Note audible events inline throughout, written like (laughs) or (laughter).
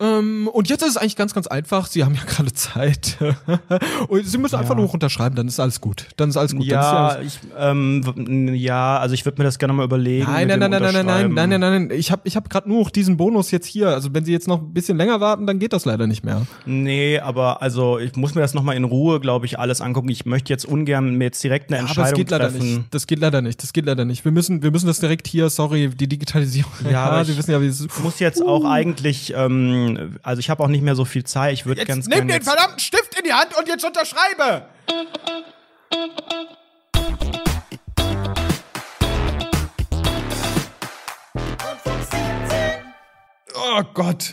Ähm, und jetzt ist es eigentlich ganz, ganz einfach. Sie haben ja gerade Zeit. (laughs) und Sie müssen ja. einfach nur unterschreiben, dann ist alles gut. Dann ist alles gut. Ja, alles ich, ähm, ja also ich würde mir das gerne mal überlegen. Nein, nein, nein, nein, nein, nein, nein, nein, nein, nein. Ich habe ich hab gerade nur noch diesen Bonus jetzt hier. Also wenn Sie jetzt noch ein bisschen länger warten, dann geht das leider nicht mehr. Nee, aber also ich muss mir das nochmal in Ruhe, glaube ich, alles angucken. Ich möchte jetzt ungern mir jetzt direkt eine ja, Entscheidung aber das geht leider Nicht. Das geht leider nicht. Das geht leider nicht. Wir müssen, wir müssen das direkt hier, sorry, die Digitalisierung. Ja, ja (laughs) Sie wissen ja, wie es ist. muss jetzt uh. auch eigentlich ähm, also ich habe auch nicht mehr so viel Zeit. Ich würde ganz Nimm den verdammten Stift in die Hand und jetzt unterschreibe! Oh Gott.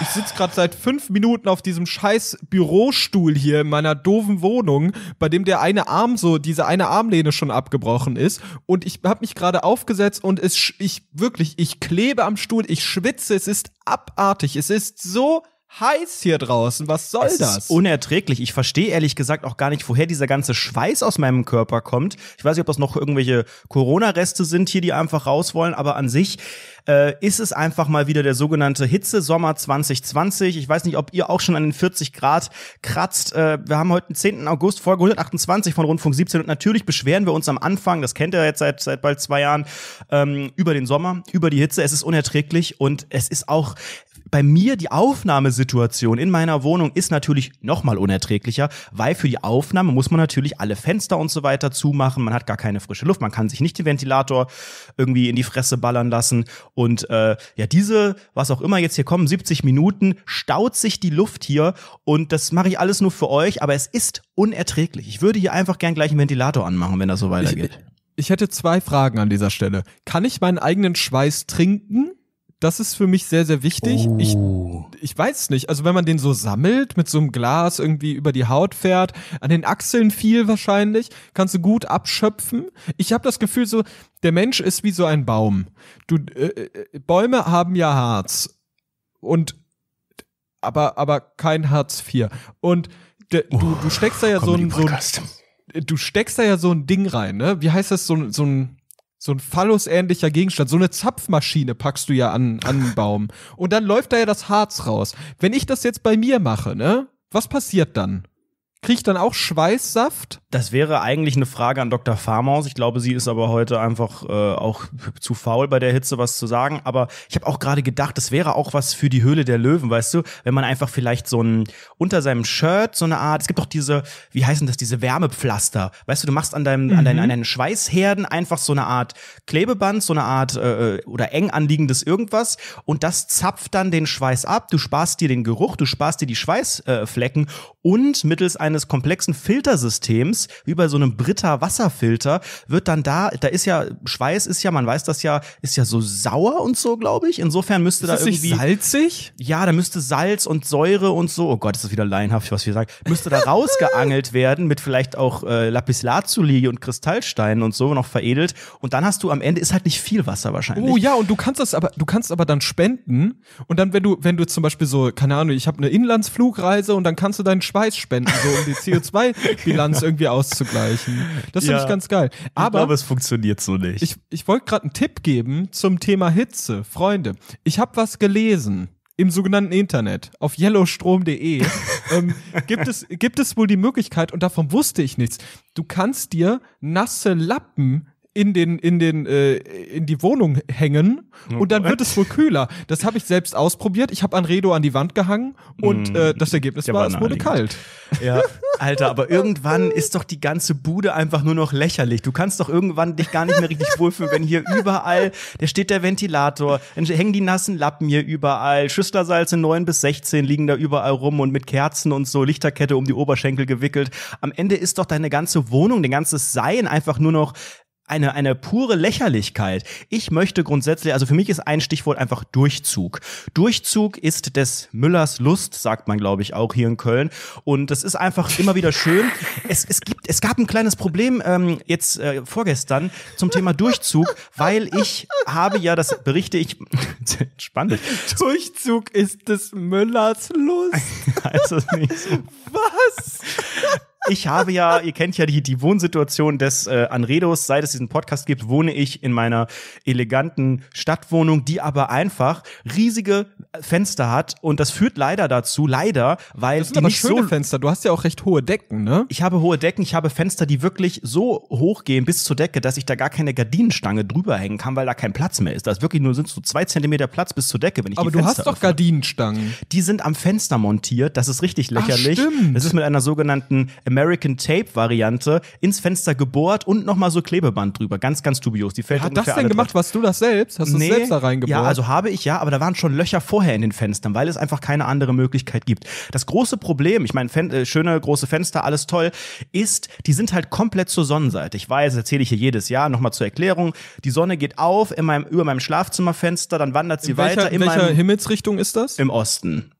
Ich sitze gerade seit fünf Minuten auf diesem scheiß Bürostuhl hier in meiner doofen Wohnung, bei dem der eine Arm so, diese eine Armlehne schon abgebrochen ist. Und ich habe mich gerade aufgesetzt und es, ich wirklich, ich klebe am Stuhl, ich schwitze, es ist abartig. Es ist so heiß hier draußen. Was soll es das? Ist unerträglich. Ich verstehe ehrlich gesagt auch gar nicht, woher dieser ganze Schweiß aus meinem Körper kommt. Ich weiß nicht, ob das noch irgendwelche Corona-Reste sind hier, die einfach raus wollen, aber an sich äh, ist es einfach mal wieder der sogenannte Hitzesommer 2020. Ich weiß nicht, ob ihr auch schon an den 40 Grad kratzt. Äh, wir haben heute den 10. August, Folge 128 von Rundfunk 17 und natürlich beschweren wir uns am Anfang, das kennt ihr jetzt seit, seit bald zwei Jahren, ähm, über den Sommer, über die Hitze. Es ist unerträglich und es ist auch, bei mir die Aufnahmesituation in meiner Wohnung ist natürlich nochmal unerträglicher, weil für die Aufnahme muss man natürlich alle Fenster und so weiter zumachen. Man hat gar keine frische Luft, man kann sich nicht den Ventilator irgendwie in die Fresse ballern lassen. Und äh, ja, diese, was auch immer jetzt hier kommen, 70 Minuten, staut sich die Luft hier und das mache ich alles nur für euch, aber es ist unerträglich. Ich würde hier einfach gern gleich einen Ventilator anmachen, wenn das so weitergeht. Ich, ich hätte zwei Fragen an dieser Stelle. Kann ich meinen eigenen Schweiß trinken? Das ist für mich sehr, sehr wichtig. Oh. Ich, ich weiß nicht. Also wenn man den so sammelt, mit so einem Glas irgendwie über die Haut fährt, an den Achseln viel wahrscheinlich, kannst du gut abschöpfen. Ich habe das Gefühl so, der Mensch ist wie so ein Baum. Du, äh, äh Bäume haben ja Harz. Und, aber, aber kein Harz 4. Und de, oh, du, du oh, steckst da ja so ein, so ein, du steckst da ja so ein Ding rein, ne? Wie heißt das? So, so ein, so ein phallusähnlicher Gegenstand, so eine Zapfmaschine packst du ja an, an den Baum. Und dann läuft da ja das Harz raus. Wenn ich das jetzt bei mir mache, ne? Was passiert dann? Kriege ich dann auch Schweißsaft? Das wäre eigentlich eine Frage an Dr. Farmaus. Ich glaube, sie ist aber heute einfach äh, auch zu faul bei der Hitze, was zu sagen. Aber ich habe auch gerade gedacht, das wäre auch was für die Höhle der Löwen, weißt du? Wenn man einfach vielleicht so ein unter seinem Shirt so eine Art, es gibt doch diese, wie heißen das, diese Wärmepflaster. Weißt du, du machst an deinem, mhm. an, deinen, mhm. an deinen Schweißherden einfach so eine Art Klebeband, so eine Art äh, äh, oder eng anliegendes irgendwas und das zapft dann den Schweiß ab. Du sparst dir den Geruch, du sparst dir die Schweißflecken äh, und mittels einer eines komplexen Filtersystems, wie bei so einem Britta Wasserfilter, wird dann da, da ist ja, Schweiß ist ja, man weiß das ja, ist ja so sauer und so, glaube ich. Insofern müsste ist da irgendwie. salzig? Ja, da müsste Salz und Säure und so, oh Gott, ist das wieder laienhaft, was wir sagen, müsste da rausgeangelt (laughs) werden mit vielleicht auch äh, Lapislazuli und Kristallsteinen und so noch veredelt. Und dann hast du am Ende ist halt nicht viel Wasser wahrscheinlich. Oh ja, und du kannst das aber, du kannst aber dann spenden und dann, wenn du, wenn du zum Beispiel so, keine Ahnung, ich habe eine Inlandsflugreise und dann kannst du deinen Schweiß spenden. So um die CO2-Bilanz irgendwie auszugleichen. Das ja, finde ich ganz geil. Aber ich glaube, es funktioniert so nicht. Ich, ich wollte gerade einen Tipp geben zum Thema Hitze. Freunde, ich habe was gelesen im sogenannten Internet, auf yellowstrom.de, (laughs) ähm, gibt, es, gibt es wohl die Möglichkeit, und davon wusste ich nichts, du kannst dir nasse Lappen in den in den äh, in die Wohnung hängen und dann wird es wohl kühler. Das habe ich selbst ausprobiert. Ich habe Anredo an die Wand gehangen und mm. äh, das Ergebnis Der war, es wurde kalt. Ja, Alter, aber (laughs) irgendwann ist doch die ganze Bude einfach nur noch lächerlich. Du kannst doch irgendwann dich gar nicht mehr richtig wohlfühlen, wenn hier überall, da steht der Ventilator, dann hängen die nassen Lappen hier überall, Schüstersalze 9 bis 16 liegen da überall rum und mit Kerzen und so Lichterkette um die Oberschenkel gewickelt. Am Ende ist doch deine ganze Wohnung, dein ganzes Sein einfach nur noch eine, eine pure Lächerlichkeit. Ich möchte grundsätzlich, also für mich ist ein Stichwort einfach Durchzug. Durchzug ist des Müllers Lust, sagt man, glaube ich, auch hier in Köln. Und das ist einfach immer wieder schön. Es, es, gibt, es gab ein kleines Problem ähm, jetzt äh, vorgestern zum Thema Durchzug, weil ich habe ja, das berichte ich, (laughs) spannend. Durchzug ist des Müllers Lust. Heißt das (laughs) also nicht so. Was? ich habe ja, ihr kennt ja die, die Wohnsituation des äh, Anredos. Seit es diesen Podcast gibt, wohne ich in meiner eleganten Stadtwohnung, die aber einfach riesige Fenster hat. Und das führt leider dazu, leider, weil. Das sind aber nicht schöne so Fenster. Du hast ja auch recht hohe Decken, ne? Ich habe hohe Decken. Ich habe Fenster, die wirklich so hoch gehen bis zur Decke, dass ich da gar keine Gardinenstange drüber hängen kann, weil da kein Platz mehr ist. Da ist wirklich nur sind so zwei Zentimeter Platz bis zur Decke, wenn ich Aber die du hast doch öffne. Gardinenstangen. Die sind am Fenster montiert. Das ist richtig lächerlich. Ach, stimmt. Das ist mit einer sogenannten American Tape-Variante ins Fenster gebohrt und nochmal so Klebeband drüber. Ganz, ganz dubios. Die fällt Hat das denn gemacht? Warst du das selbst? Hast du nee, das selbst da reingebohrt? Ja, also habe ich ja, aber da waren schon Löcher vorher in den Fenstern, weil es einfach keine andere Möglichkeit gibt. Das große Problem, ich meine, äh, schöne große Fenster, alles toll, ist, die sind halt komplett zur Sonnenseite. Ich weiß, erzähle ich hier jedes Jahr, nochmal zur Erklärung. Die Sonne geht auf in meinem, über meinem Schlafzimmerfenster, dann wandert sie in welcher, weiter. In welcher meinem, Himmelsrichtung ist das? Im Osten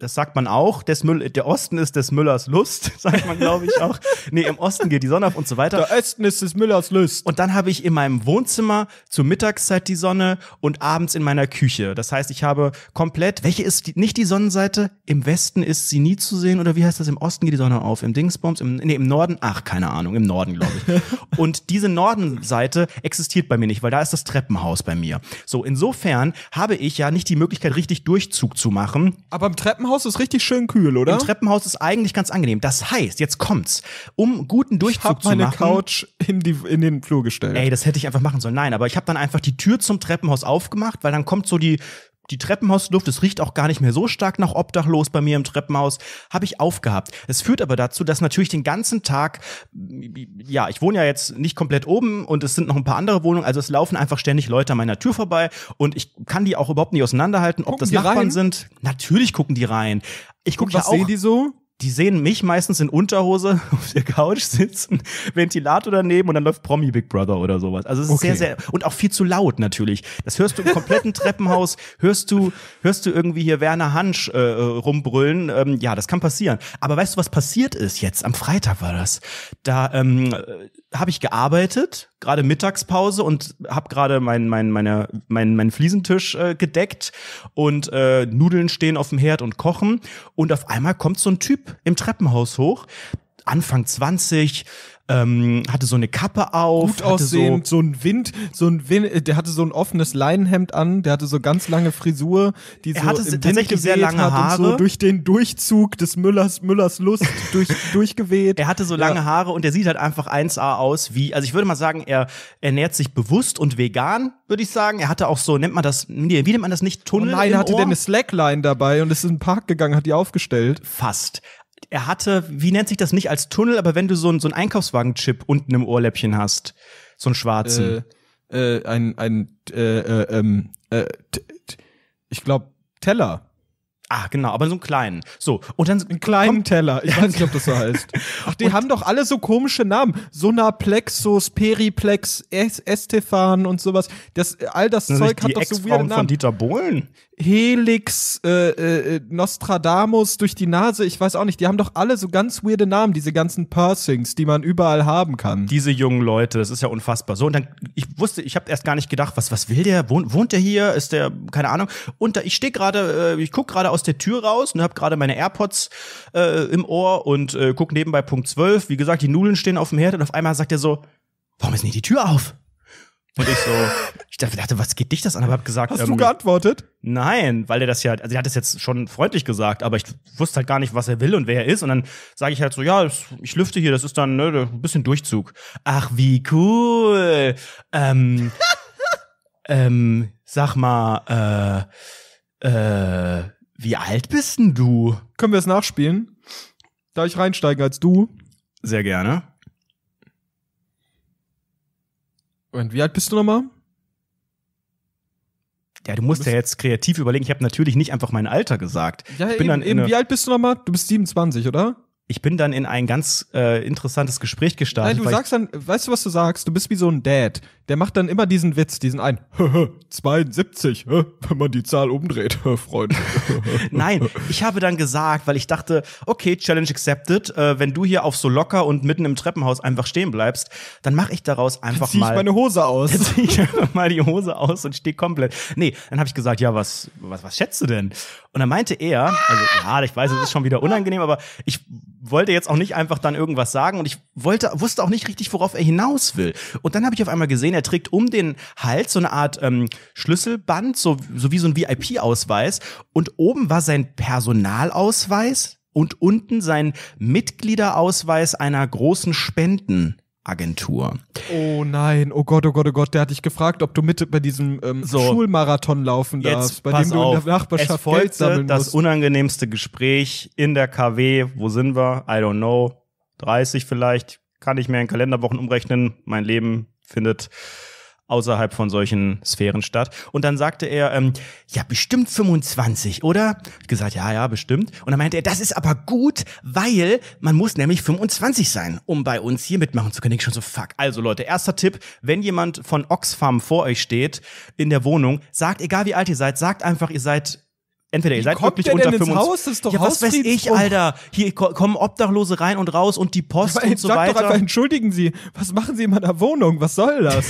das sagt man auch, des Müll, der Osten ist des Müllers Lust, (laughs) sagt man, glaube ich, auch. nee, im Osten geht die Sonne auf und so weiter. Der Osten ist des Müllers Lust. Und dann habe ich in meinem Wohnzimmer zur Mittagszeit die Sonne und abends in meiner Küche. Das heißt, ich habe komplett, welche ist die, nicht die Sonnenseite? Im Westen ist sie nie zu sehen oder wie heißt das? Im Osten geht die Sonne auf, im Dingsbums, im, nee, im Norden, ach, keine Ahnung, im Norden, glaube ich. (laughs) und diese Nordenseite existiert bei mir nicht, weil da ist das Treppenhaus bei mir. So, insofern habe ich ja nicht die Möglichkeit, richtig Durchzug zu machen. Aber im Treppenhaus Treppenhaus ist richtig schön kühl, oder? Im Treppenhaus ist eigentlich ganz angenehm. Das heißt, jetzt kommt's. Um guten Durchzug ich hab meine zu machen. Couch in, die, in den Flur gestellt. Ey, das hätte ich einfach machen sollen. Nein, aber ich habe dann einfach die Tür zum Treppenhaus aufgemacht, weil dann kommt so die die Treppenhausluft, es riecht auch gar nicht mehr so stark nach Obdachlos bei mir im Treppenhaus, habe ich aufgehabt. Es führt aber dazu, dass natürlich den ganzen Tag, ja, ich wohne ja jetzt nicht komplett oben und es sind noch ein paar andere Wohnungen, also es laufen einfach ständig Leute an meiner Tür vorbei und ich kann die auch überhaupt nicht auseinanderhalten, ob gucken das Nachbarn rein? sind. Natürlich gucken die rein. Ich gucke ja auch. Was sehen die so? die sehen mich meistens in Unterhose (laughs) auf der Couch sitzen, Ventilator daneben und dann läuft Promi Big Brother oder sowas. Also es ist okay. sehr, sehr, und auch viel zu laut natürlich. Das hörst du im kompletten Treppenhaus, hörst du, hörst du irgendwie hier Werner Hansch äh, äh rumbrüllen. Ähm, ja, das kann passieren. Aber weißt du, was passiert ist jetzt? Am Freitag war das. Da ähm, habe ich gearbeitet, gerade Mittagspause und habe gerade meinen mein, meine, mein, mein Fliesentisch äh, gedeckt und äh, Nudeln stehen auf dem Herd und kochen. Und auf einmal kommt so ein Typ im Treppenhaus hoch, Anfang 20, ähm, hatte so eine Kappe auf. Gut aussehend, so, so, ein Wind, so ein Wind, äh, der hatte so ein offenes Leinenhemd an, der hatte so ganz lange Frisur, die er so hatte im tatsächlich sehr lange Haare. so durch den Durchzug des Müllers, Müllers Lust durch, (laughs) durchgeweht. Er hatte so lange ja. Haare und er sieht halt einfach 1A aus wie, also ich würde mal sagen, er ernährt sich bewusst und vegan, würde ich sagen. Er hatte auch so, nennt man das, nee, wie nennt man das nicht, Tunnel? Oh nein, hatte Ohr? der eine Slackline dabei und ist in den Park gegangen, hat die aufgestellt. Fast er hatte, wie nennt sich das nicht als Tunnel, aber wenn du so, ein, so einen Einkaufswagenchip unten im Ohrläppchen hast, so einen schwarzen. Äh, äh, ein, ein, äh, äh, ähm, äh ich glaube, Teller. Ah, genau, aber so einen kleinen. So, und dann einen kleinen kommt, Teller. Ich weiß nicht, ob das so (laughs) heißt. Ach, die und, haben doch alle so komische Namen. Sonaplexus, Periplex, Estefan und sowas. Das all das, Zeug hat doch so weirde Namen. von Dieter Bohlen. Helix, äh, äh, Nostradamus durch die Nase, ich weiß auch nicht, die haben doch alle so ganz weirde Namen, diese ganzen Pursings, die man überall haben kann. Diese jungen Leute, das ist ja unfassbar. So, und dann, ich wusste, ich habe erst gar nicht gedacht, was, was will der? Wohnt, wohnt der hier? Ist der, keine Ahnung. Und da, ich stehe gerade, äh, ich guck gerade aus der Tür raus und habe gerade meine AirPods äh, im Ohr und äh, guck nebenbei Punkt 12. Wie gesagt, die Nudeln stehen auf dem Herd und auf einmal sagt er so, warum ist nicht die Tür auf? Und ich so, ich dachte, was geht dich das an? Aber hab gesagt, hast ähm, du geantwortet? Nein, weil er das ja, also er hat es jetzt schon freundlich gesagt, aber ich wusste halt gar nicht, was er will und wer er ist. Und dann sage ich halt so, ja, ich lüfte hier, das ist dann ne, ein bisschen Durchzug. Ach, wie cool. Ähm, (laughs) ähm, sag mal, äh, äh, wie alt bist denn du? Können wir es nachspielen? Darf ich reinsteigen als du? Sehr gerne. Und wie alt bist du nochmal? Ja, du musst du ja jetzt kreativ überlegen. Ich habe natürlich nicht einfach mein Alter gesagt. Ja, ich bin eben, dann eben, wie alt bist du nochmal? Du bist 27, oder? ich bin dann in ein ganz äh, interessantes Gespräch gestartet. Nein, du sagst dann, weißt du, was du sagst? Du bist wie so ein Dad. Der macht dann immer diesen Witz, diesen ein 72, (laughs) wenn man die Zahl umdreht, Freund. (laughs) Nein, ich habe dann gesagt, weil ich dachte, okay, Challenge accepted. Äh, wenn du hier auf so locker und mitten im Treppenhaus einfach stehen bleibst, dann mache ich daraus einfach dann zieh mal. Zieh ich meine Hose (laughs) aus. Dann zieh ich einfach mal die Hose aus und stehe komplett. Nee, dann habe ich gesagt, ja, was, was, was schätzt du denn? Und dann meinte er, also ja, ich weiß, es ist schon wieder unangenehm, aber ich wollte jetzt auch nicht einfach dann irgendwas sagen und ich wollte, wusste auch nicht richtig, worauf er hinaus will. Und dann habe ich auf einmal gesehen, er trägt um den Hals so eine Art ähm, Schlüsselband, so, so wie so ein VIP-Ausweis. Und oben war sein Personalausweis und unten sein Mitgliederausweis einer großen Spenden. Agentur. Oh nein, oh Gott, oh Gott, oh Gott, der hat dich gefragt, ob du mit bei diesem ähm, so, Schulmarathon laufen darfst, bei dem du auf. in der Nachbarschaft es folgte Geld sammeln das musst. unangenehmste Gespräch in der KW, wo sind wir? I don't know. 30 vielleicht, kann ich mir in Kalenderwochen umrechnen. Mein Leben findet außerhalb von solchen Sphären statt. Und dann sagte er, ähm, ja, bestimmt 25, oder? Ich gesagt, ja, ja, bestimmt. Und dann meinte er, das ist aber gut, weil man muss nämlich 25 sein, um bei uns hier mitmachen zu können. Ich schon so, fuck. Also Leute, erster Tipp, wenn jemand von Oxfam vor euch steht in der Wohnung, sagt, egal wie alt ihr seid, sagt einfach, ihr seid entweder ihr Wie seid wirklich unter 25. Haus? Das ist doch ja, was weiß ich, Alter. Hier kommen Obdachlose rein und raus und die Post ja, und so weiter. Doch einfach, entschuldigen Sie, was machen Sie in meiner Wohnung? Was soll das?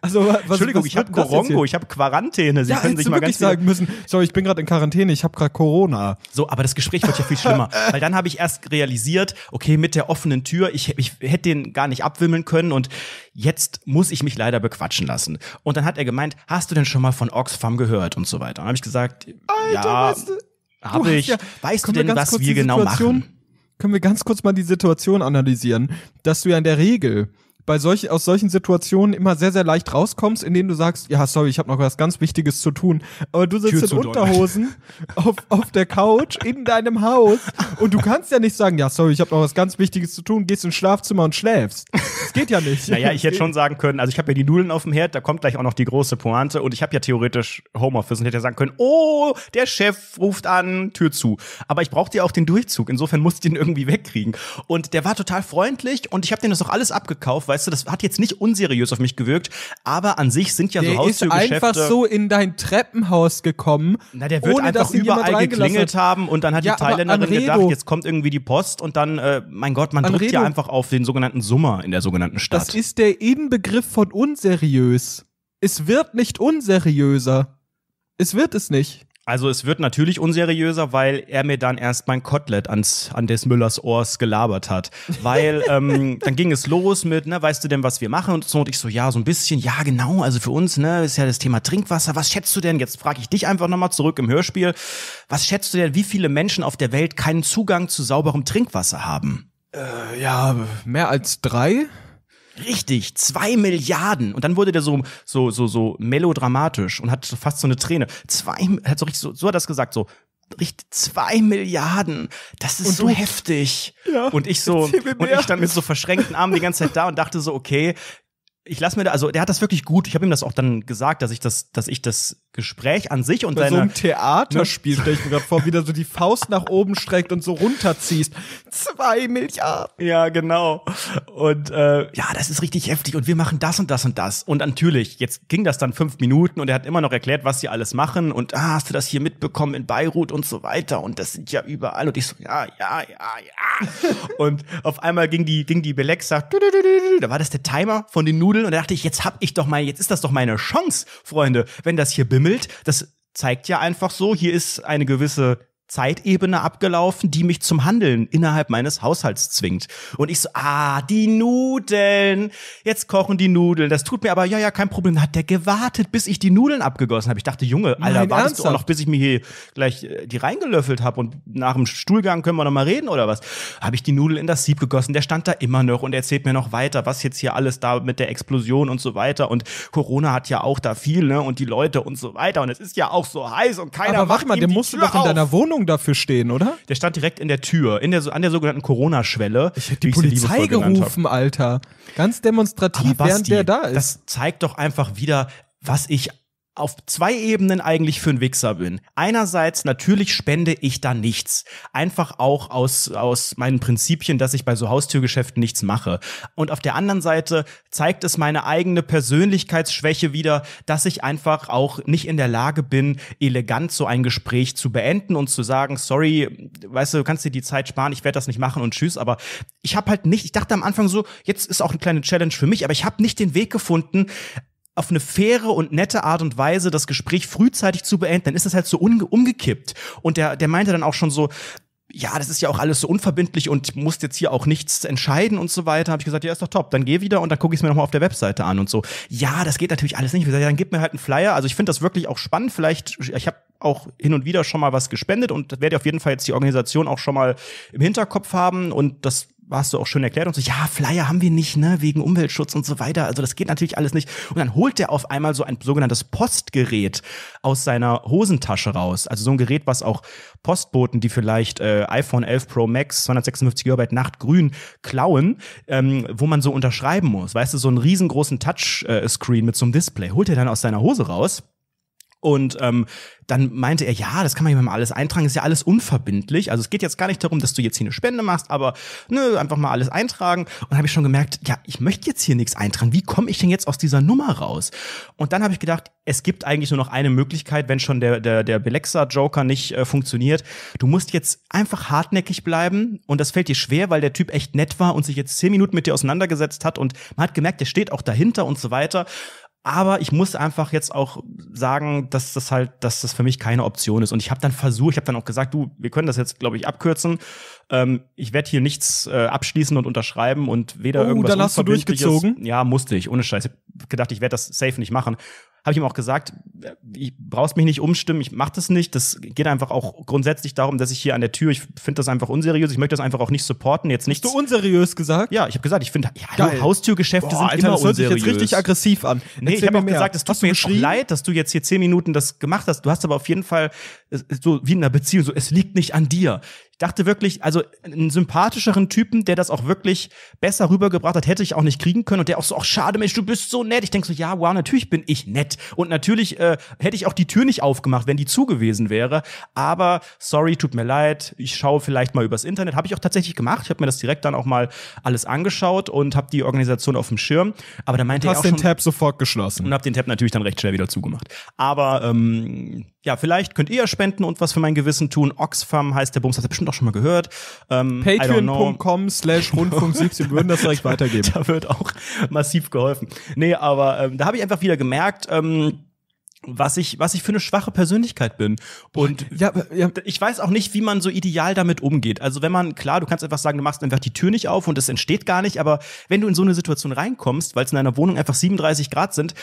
Also, was, Entschuldigung, was ich habe Corongo, ich habe Quarantäne. Sie ja, können sich mal ganz sagen müssen, sorry, ich bin gerade in Quarantäne, ich habe gerade Corona. So, aber das Gespräch wird ja viel schlimmer, (laughs) weil dann habe ich erst realisiert, okay, mit der offenen Tür, ich, ich hätte den gar nicht abwimmeln können und jetzt muss ich mich leider bequatschen lassen. Und dann hat er gemeint, hast du denn schon mal von Oxfam gehört und so weiter? Und habe ich gesagt, Alter, ja, weißt du, habe ich. Ja, weißt du denn, was wir genau machen? Können wir ganz kurz mal die Situation analysieren, dass du ja in der Regel bei solch, aus solchen Situationen immer sehr, sehr leicht rauskommst, indem du sagst, ja, sorry, ich habe noch was ganz Wichtiges zu tun. Aber du sitzt in Unterhosen (laughs) auf, auf der Couch in deinem Haus und du kannst ja nicht sagen, ja, sorry, ich habe noch was ganz Wichtiges zu tun, gehst ins Schlafzimmer und schläfst. Das geht ja nicht. naja, ich hätte (laughs) schon sagen können, also ich habe ja die Nudeln auf dem Herd, da kommt gleich auch noch die große Pointe und ich habe ja theoretisch Homeoffice und hätte ja sagen können, oh, der Chef ruft an, Tür zu. Aber ich brauchte ja auch den Durchzug, insofern musste ich den irgendwie wegkriegen. Und der war total freundlich und ich habe den das auch alles abgekauft, weil weißt du, das hat jetzt nicht unseriös auf mich gewirkt, aber an sich sind ja der so Haustürgeschäfte. Der ist einfach so in dein Treppenhaus gekommen. Na, der wird ohne, einfach überall geklingelt haben und dann hat ja, die Thailänderin gedacht, jetzt kommt irgendwie die Post und dann, äh, mein Gott, man drückt ja einfach auf den sogenannten Summer in der sogenannten Stadt. Das ist der Inbegriff von unseriös. Es wird nicht unseriöser. Es wird es nicht. Also es wird natürlich unseriöser, weil er mir dann erst mein Kotelett ans, an des Müllers Ohrs gelabert hat. Weil (laughs) ähm, dann ging es los mit, ne, weißt du denn, was wir machen? Und so und ich so, ja, so ein bisschen, ja, genau, also für uns, ne, ist ja das Thema Trinkwasser. Was schätzt du denn? Jetzt frage ich dich einfach nochmal zurück im Hörspiel. Was schätzt du denn, wie viele Menschen auf der Welt keinen Zugang zu sauberem Trinkwasser haben? Äh, ja, mehr als drei. Richtig, zwei Milliarden. Und dann wurde der so, so, so, so melodramatisch und hat fast so eine Träne. Zwei, hat so richtig, so, so hat das gesagt, so, richtig, zwei Milliarden. Das ist und so du, heftig. Ja, und ich so, und ich stand mit so verschränkten Armen die ganze Zeit da und dachte so, okay, ich lasse mir da, also der hat das wirklich gut. Ich habe ihm das auch dann gesagt, dass ich das, dass ich das Gespräch an sich und Bei seine. So einem Theaterspiel ne? stelle ich mir gerade vor, wie du so die Faust nach oben streckt und so runterziehst. Zwei Milliarden. Ja, genau. Und äh, ja, das ist richtig heftig und wir machen das und das und das. Und natürlich, jetzt ging das dann fünf Minuten und er hat immer noch erklärt, was sie alles machen und ah, hast du das hier mitbekommen in Beirut und so weiter und das sind ja überall und ich so ja, ja, ja, ja. (laughs) und auf einmal ging die ging die Belexa, da war das der Timer von den Nudeln Nudeln und da dachte ich, jetzt hab ich doch mal, jetzt ist das doch meine Chance, Freunde, wenn das hier bimmelt, das zeigt ja einfach so, hier ist eine gewisse Zeitebene abgelaufen, die mich zum Handeln innerhalb meines Haushalts zwingt. Und ich so, ah, die Nudeln. Jetzt kochen die Nudeln. Das tut mir aber, ja, ja, kein Problem. Hat der gewartet, bis ich die Nudeln abgegossen habe. Ich dachte, Junge, Alter, Nein, wartest ernsthaft? du auch noch, bis ich mir hier gleich äh, die reingelöffelt habe und nach dem Stuhlgang können wir noch mal reden oder was? Habe ich die Nudeln in das Sieb gegossen. Der stand da immer noch und erzählt mir noch weiter, was jetzt hier alles da mit der Explosion und so weiter. Und Corona hat ja auch da viel, ne? Und die Leute und so weiter. Und es ist ja auch so heiß und keiner aber warte mal, den musst du doch in deiner Wohnung Belohnung dafür stehen, oder? Der stand direkt in der Tür, in der, an der sogenannten Corona-Schwelle. Ich hätte die Polizei gerufen, Alter. Ganz demonstrativ, Basti, während der da ist. Das zeigt doch einfach wieder, was ich auf zwei Ebenen eigentlich für einen Wichser bin. Einerseits natürlich spende ich da nichts. Einfach auch aus, aus meinen Prinzipien, dass ich bei so Haustürgeschäften nichts mache. Und auf der anderen Seite zeigt es meine eigene Persönlichkeitsschwäche wieder, dass ich einfach auch nicht in der Lage bin, elegant so ein Gespräch zu beenden und zu sagen, sorry, weißt du, du kannst dir die Zeit sparen, ich werde das nicht machen und tschüss. Aber ich habe halt nicht, ich dachte am Anfang so, jetzt ist auch eine kleine Challenge für mich, aber ich habe nicht den Weg gefunden, auf eine faire und nette Art und Weise das Gespräch frühzeitig zu beenden, dann ist das halt so umgekippt. Und der, der meinte dann auch schon so, ja, das ist ja auch alles so unverbindlich und muss jetzt hier auch nichts entscheiden und so weiter. Habe ich gesagt, ja, ist doch top. Dann geh wieder und dann gucke ich es mir nochmal auf der Webseite an und so. Ja, das geht natürlich alles nicht. Ich Gesagt, ja, dann gib mir halt einen Flyer. Also ich finde das wirklich auch spannend. Vielleicht, ich habe auch hin und wieder schon mal was gespendet und werde auf jeden Fall jetzt die Organisation auch schon mal im Hinterkopf haben und das hast du auch schön erklärt und so, ja, Flyer haben wir nicht, ne, wegen Umweltschutz und so weiter. Also das geht natürlich alles nicht. Und dann holt er auf einmal so ein sogenanntes Postgerät aus seiner Hosentasche raus. Also so ein Gerät, was auch Postboten, die vielleicht äh, iPhone 11 Pro Max 256 GB Nachtgrün klauen, ähm, wo man so unterschreiben muss. Weißt du, so einen riesengroßen Touchscreen äh, mit so einem Display holt er dann aus seiner Hose raus und ähm, dann meinte er, ja, das kann man mal alles eintragen, ist ja alles unverbindlich. Also es geht jetzt gar nicht darum, dass du jetzt hier eine Spende machst, aber nö, einfach mal alles eintragen. Und habe ich schon gemerkt, ja, ich möchte jetzt hier nichts eintragen. Wie komme ich denn jetzt aus dieser Nummer raus? Und dann habe ich gedacht, es gibt eigentlich nur noch eine Möglichkeit, wenn schon der, der, der Belexa-Joker nicht äh, funktioniert. Du musst jetzt einfach hartnäckig bleiben und das fällt dir schwer, weil der Typ echt nett war und sich jetzt zehn Minuten mit dir auseinandergesetzt hat und man hat gemerkt, der steht auch dahinter und so weiter. Aber ich muss einfach jetzt auch sagen, dass das halt, dass das für mich keine Option ist. Und ich habe dann versucht, ich habe dann auch gesagt, du, wir können das jetzt, glaube ich, abkürzen. Ähm, ich werde hier nichts äh, abschließen und unterschreiben und weder oh, irgendwas. Da hast du durchgezogen? Ja, musste ich, ohne Scheiß. Ich hab gedacht, ich werde das safe nicht machen habe ich ihm auch gesagt, ich brauchst mich nicht umstimmen, ich mache das nicht. Das geht einfach auch grundsätzlich darum, dass ich hier an der Tür, ich finde das einfach unseriös, ich möchte das einfach auch nicht supporten. Jetzt nicht. Hast du unseriös gesagt? Ja, ich habe gesagt, ich finde, ja, Haustürgeschäfte Boah, sind Alter, immer das hört unseriös. Sich jetzt richtig aggressiv an. Nee, Erzähl ich habe auch mehr. gesagt, es tut mir jetzt leid, dass du jetzt hier zehn Minuten das gemacht hast. Du hast aber auf jeden Fall so wie in einer Beziehung, so es liegt nicht an dir. Ich dachte wirklich, also einen sympathischeren Typen, der das auch wirklich besser rübergebracht hat, hätte ich auch nicht kriegen können. Und der auch so, ach schade, Mensch, du bist so nett. Ich denke so, ja, wow, natürlich bin ich nett. Und natürlich äh, hätte ich auch die Tür nicht aufgemacht, wenn die zu gewesen wäre. Aber sorry, tut mir leid. Ich schaue vielleicht mal übers Internet. Habe ich auch tatsächlich gemacht. Ich habe mir das direkt dann auch mal alles angeschaut und habe die Organisation auf dem Schirm. Aber da meinte ich auch den Tab sofort geschlossen. Und habe den Tab natürlich dann recht schnell wieder zugemacht. Aber ähm, ja, vielleicht könnt ihr ja spenden und was für mein Gewissen tun. Oxfam heißt der Bums, habt ihr bestimmt auch schon mal gehört. Ähm, Patreon.com slash Rundfunk 17, würden das vielleicht (laughs) weitergeben. da wird auch massiv geholfen. Nee, aber ähm, da habe ich einfach wieder gemerkt, ähm, was ich, was ich für eine schwache Persönlichkeit bin. Und ja, ja. ich weiß auch nicht, wie man so ideal damit umgeht. Also wenn man, klar, du kannst einfach sagen, du machst einfach die Tür nicht auf und es entsteht gar nicht, aber wenn du in so eine Situation reinkommst, weil es in deiner Wohnung einfach 37 Grad sind,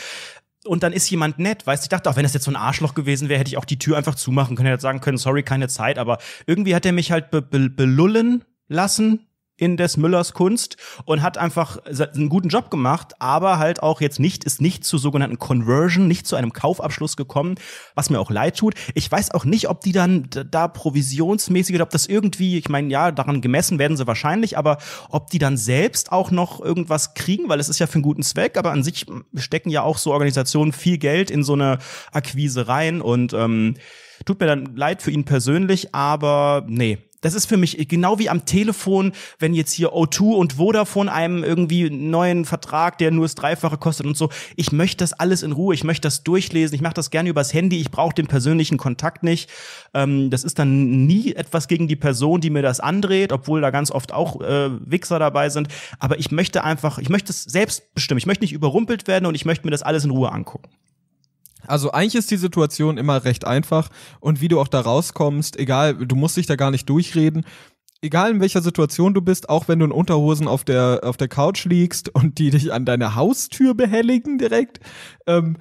und dann ist jemand nett, weißt du, ich dachte auch, wenn das jetzt so ein Arschloch gewesen wäre, hätte ich auch die Tür einfach zumachen können, hätte sagen können, sorry, keine Zeit, aber irgendwie hat er mich halt be be belullen lassen in des Müllers Kunst und hat einfach einen guten Job gemacht, aber halt auch jetzt nicht, ist nicht zu sogenannten Conversion, nicht zu einem Kaufabschluss gekommen, was mir auch leid tut. Ich weiß auch nicht, ob die dann da provisionsmäßig oder ob das irgendwie, ich meine, ja, daran gemessen werden sie wahrscheinlich, aber ob die dann selbst auch noch irgendwas kriegen, weil es ist ja für einen guten Zweck, aber an sich stecken ja auch so Organisationen viel Geld in so eine Akquise rein und ähm, tut mir dann leid für ihn persönlich, aber nee, das ist für mich genau wie am Telefon, wenn jetzt hier O2 und Vodafone einem irgendwie einen neuen Vertrag, der nur das Dreifache kostet und so. Ich möchte das alles in Ruhe, ich möchte das durchlesen, ich mache das gerne übers Handy, ich brauche den persönlichen Kontakt nicht. Ähm, das ist dann nie etwas gegen die Person, die mir das andreht, obwohl da ganz oft auch äh, Wichser dabei sind. Aber ich möchte einfach, ich möchte es selbst bestimmen, ich möchte nicht überrumpelt werden und ich möchte mir das alles in Ruhe angucken. Also eigentlich ist die Situation immer recht einfach und wie du auch da rauskommst, egal, du musst dich da gar nicht durchreden. Egal in welcher Situation du bist, auch wenn du in Unterhosen auf der, auf der Couch liegst und die dich an deine Haustür behelligen direkt, ähm,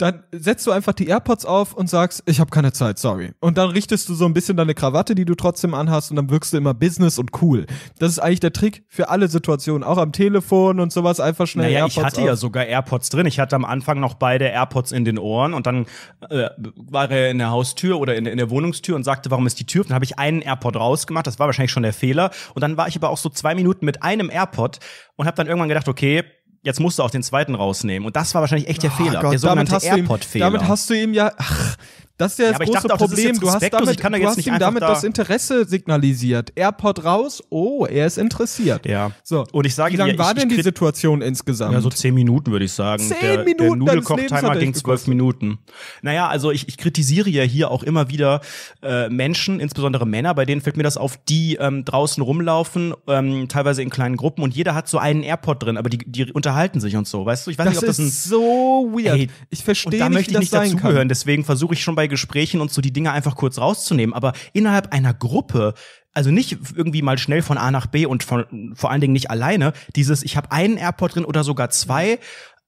dann setzt du einfach die AirPods auf und sagst, ich habe keine Zeit, sorry. Und dann richtest du so ein bisschen deine Krawatte, die du trotzdem anhast und dann wirkst du immer Business und cool. Das ist eigentlich der Trick für alle Situationen, auch am Telefon und sowas einfach schnell naja, AirPods ich hatte auf. ja sogar AirPods drin. Ich hatte am Anfang noch beide AirPods in den Ohren und dann äh, war er in der Haustür oder in, in der Wohnungstür und sagte, warum ist die Tür? dann habe ich einen AirPod rausgemacht, das war wahrscheinlich schon der Fehler. Und dann war ich aber auch so zwei Minuten mit einem AirPod und habe dann irgendwann gedacht, okay, jetzt musst du auch den zweiten rausnehmen. Und das war wahrscheinlich echt der oh Fehler, Gott, der sogenannte AirPod-Fehler. Damit hast du ihm ja, ach, das ist ja, ja das große auch, Problem. Das du hast, damit, da du hast ihm damit da das Interesse signalisiert. Airport raus, oh, er ist interessiert. Ja. So. Und ich sage Wie lange ja, war ich, denn ich die Situation insgesamt? Ja, so zehn Minuten würde ich sagen. Zehn der, Minuten. Der Nudelkochtimer ging zwölf Minuten. Naja, also ich, ich kritisiere ja hier auch immer wieder äh, Menschen, insbesondere Männer, bei denen fällt mir das auf, die ähm, draußen rumlaufen, ähm, teilweise in kleinen Gruppen und jeder hat so einen Airport drin, aber die, die unterhalten sich und so. Weißt du, ich weiß das nicht, ob das ist ein, so weird. Ey, ich verstehe nicht, da möchte ich nicht dazugehören. Deswegen versuche ich schon bei Gesprächen und so die Dinge einfach kurz rauszunehmen. Aber innerhalb einer Gruppe also nicht irgendwie mal schnell von A nach B und von, vor allen Dingen nicht alleine, dieses, ich habe einen Airport drin oder sogar zwei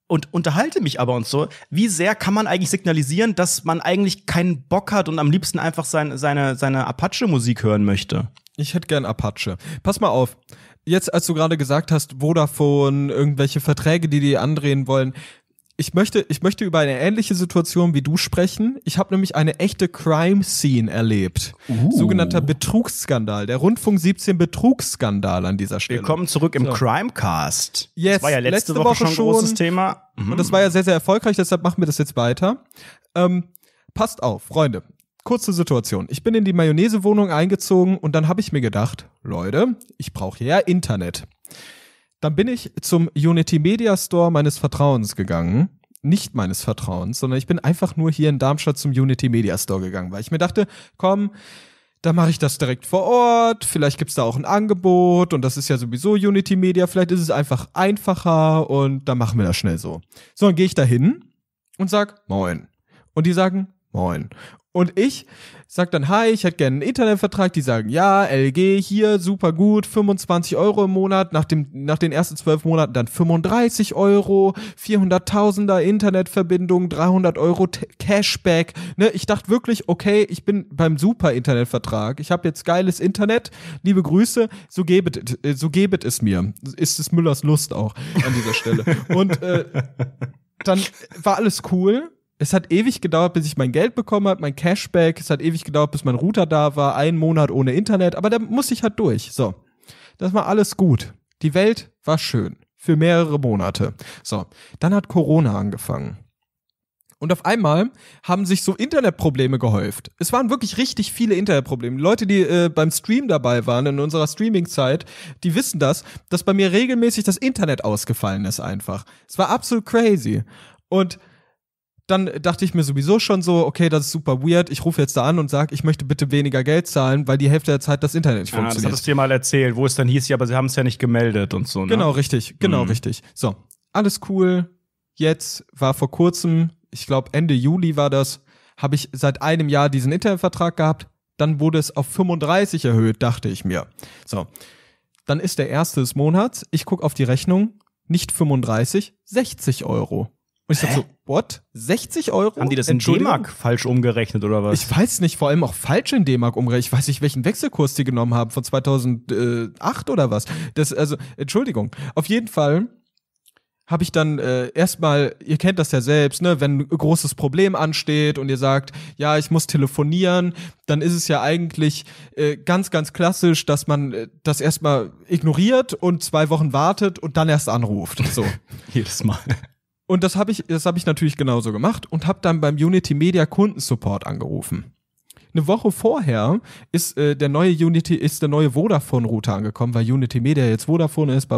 und unterhalte mich aber und so. Wie sehr kann man eigentlich signalisieren, dass man eigentlich keinen Bock hat und am liebsten einfach sein, seine, seine Apache-Musik hören möchte? Ich hätte gern Apache. Pass mal auf. Jetzt, als du gerade gesagt hast, Vodafone, irgendwelche Verträge, die die andrehen wollen, ich möchte, ich möchte über eine ähnliche Situation wie du sprechen. Ich habe nämlich eine echte Crime Scene erlebt. Uh. Sogenannter Betrugsskandal. Der Rundfunk 17 Betrugsskandal an dieser Stelle. Wir kommen zurück im so. Cast. Yes, das war ja letzte, letzte Woche, Woche, schon ein großes Thema. Mhm. Und das war ja sehr, sehr erfolgreich, deshalb machen wir das jetzt weiter. Ähm, passt auf, Freunde. Kurze Situation. Ich bin in die Mayonnaise-Wohnung eingezogen und dann habe ich mir gedacht, Leute, ich brauche ja Internet. Dann bin ich zum Unity Media Store meines Vertrauens gegangen. Nicht meines Vertrauens, sondern ich bin einfach nur hier in Darmstadt zum Unity Media Store gegangen, weil ich mir dachte, komm, da mache ich das direkt vor Ort, vielleicht gibt es da auch ein Angebot und das ist ja sowieso Unity Media, vielleicht ist es einfach einfacher und dann machen wir das schnell so. So, dann gehe ich da hin und sag Moin. Und die sagen Moin. Und ich sag dann, hi, ich hätte gerne einen Internetvertrag. Die sagen, ja, LG hier, super gut, 25 Euro im Monat, nach, dem, nach den ersten zwölf Monaten dann 35 Euro, 400.000er Internetverbindung, 300 Euro T Cashback. Ne? Ich dachte wirklich, okay, ich bin beim super Internetvertrag. Ich habe jetzt geiles Internet, liebe Grüße, so gebet, äh, so gebet es mir. Ist es Müllers Lust auch an dieser Stelle. Und äh, dann war alles cool es hat ewig gedauert, bis ich mein Geld bekommen habe, mein Cashback. Es hat ewig gedauert, bis mein Router da war. Ein Monat ohne Internet. Aber da muss ich halt durch. So. Das war alles gut. Die Welt war schön. Für mehrere Monate. So. Dann hat Corona angefangen. Und auf einmal haben sich so Internetprobleme gehäuft. Es waren wirklich richtig viele Internetprobleme. Leute, die äh, beim Stream dabei waren in unserer Streamingzeit, die wissen das, dass bei mir regelmäßig das Internet ausgefallen ist einfach. Es war absolut crazy. Und dann dachte ich mir sowieso schon so, okay, das ist super weird. Ich rufe jetzt da an und sage, ich möchte bitte weniger Geld zahlen, weil die Hälfte der Zeit das Internet nicht ah, funktioniert. Das hast du dir mal erzählt, wo es dann hieß, ja, aber sie haben es ja nicht gemeldet und so. Ne? Genau, richtig, genau, mhm. richtig. So, alles cool. Jetzt war vor kurzem, ich glaube Ende Juli war das, habe ich seit einem Jahr diesen Internetvertrag gehabt. Dann wurde es auf 35 erhöht, dachte ich mir. So, dann ist der erste des Monats. Ich gucke auf die Rechnung, nicht 35, 60 Euro. Und ich dachte so, what? 60 Euro? Haben die das in D-Mark falsch umgerechnet oder was? Ich weiß nicht, vor allem auch falsch in D-Mark umgerechnet. Ich weiß nicht, welchen Wechselkurs die genommen haben, von 2008 oder was. Das, also, Entschuldigung. Auf jeden Fall habe ich dann äh, erstmal, ihr kennt das ja selbst, ne, wenn ein großes Problem ansteht und ihr sagt, ja, ich muss telefonieren, dann ist es ja eigentlich äh, ganz, ganz klassisch, dass man äh, das erstmal ignoriert und zwei Wochen wartet und dann erst anruft. So. (laughs) Jedes Mal. Und das habe ich, das habe ich natürlich genauso gemacht und habe dann beim Unity Media Kundensupport angerufen. Eine Woche vorher ist äh, der neue Unity, ist der neue Vodafone-Router angekommen, weil Unity Media jetzt Vodafone ist, ba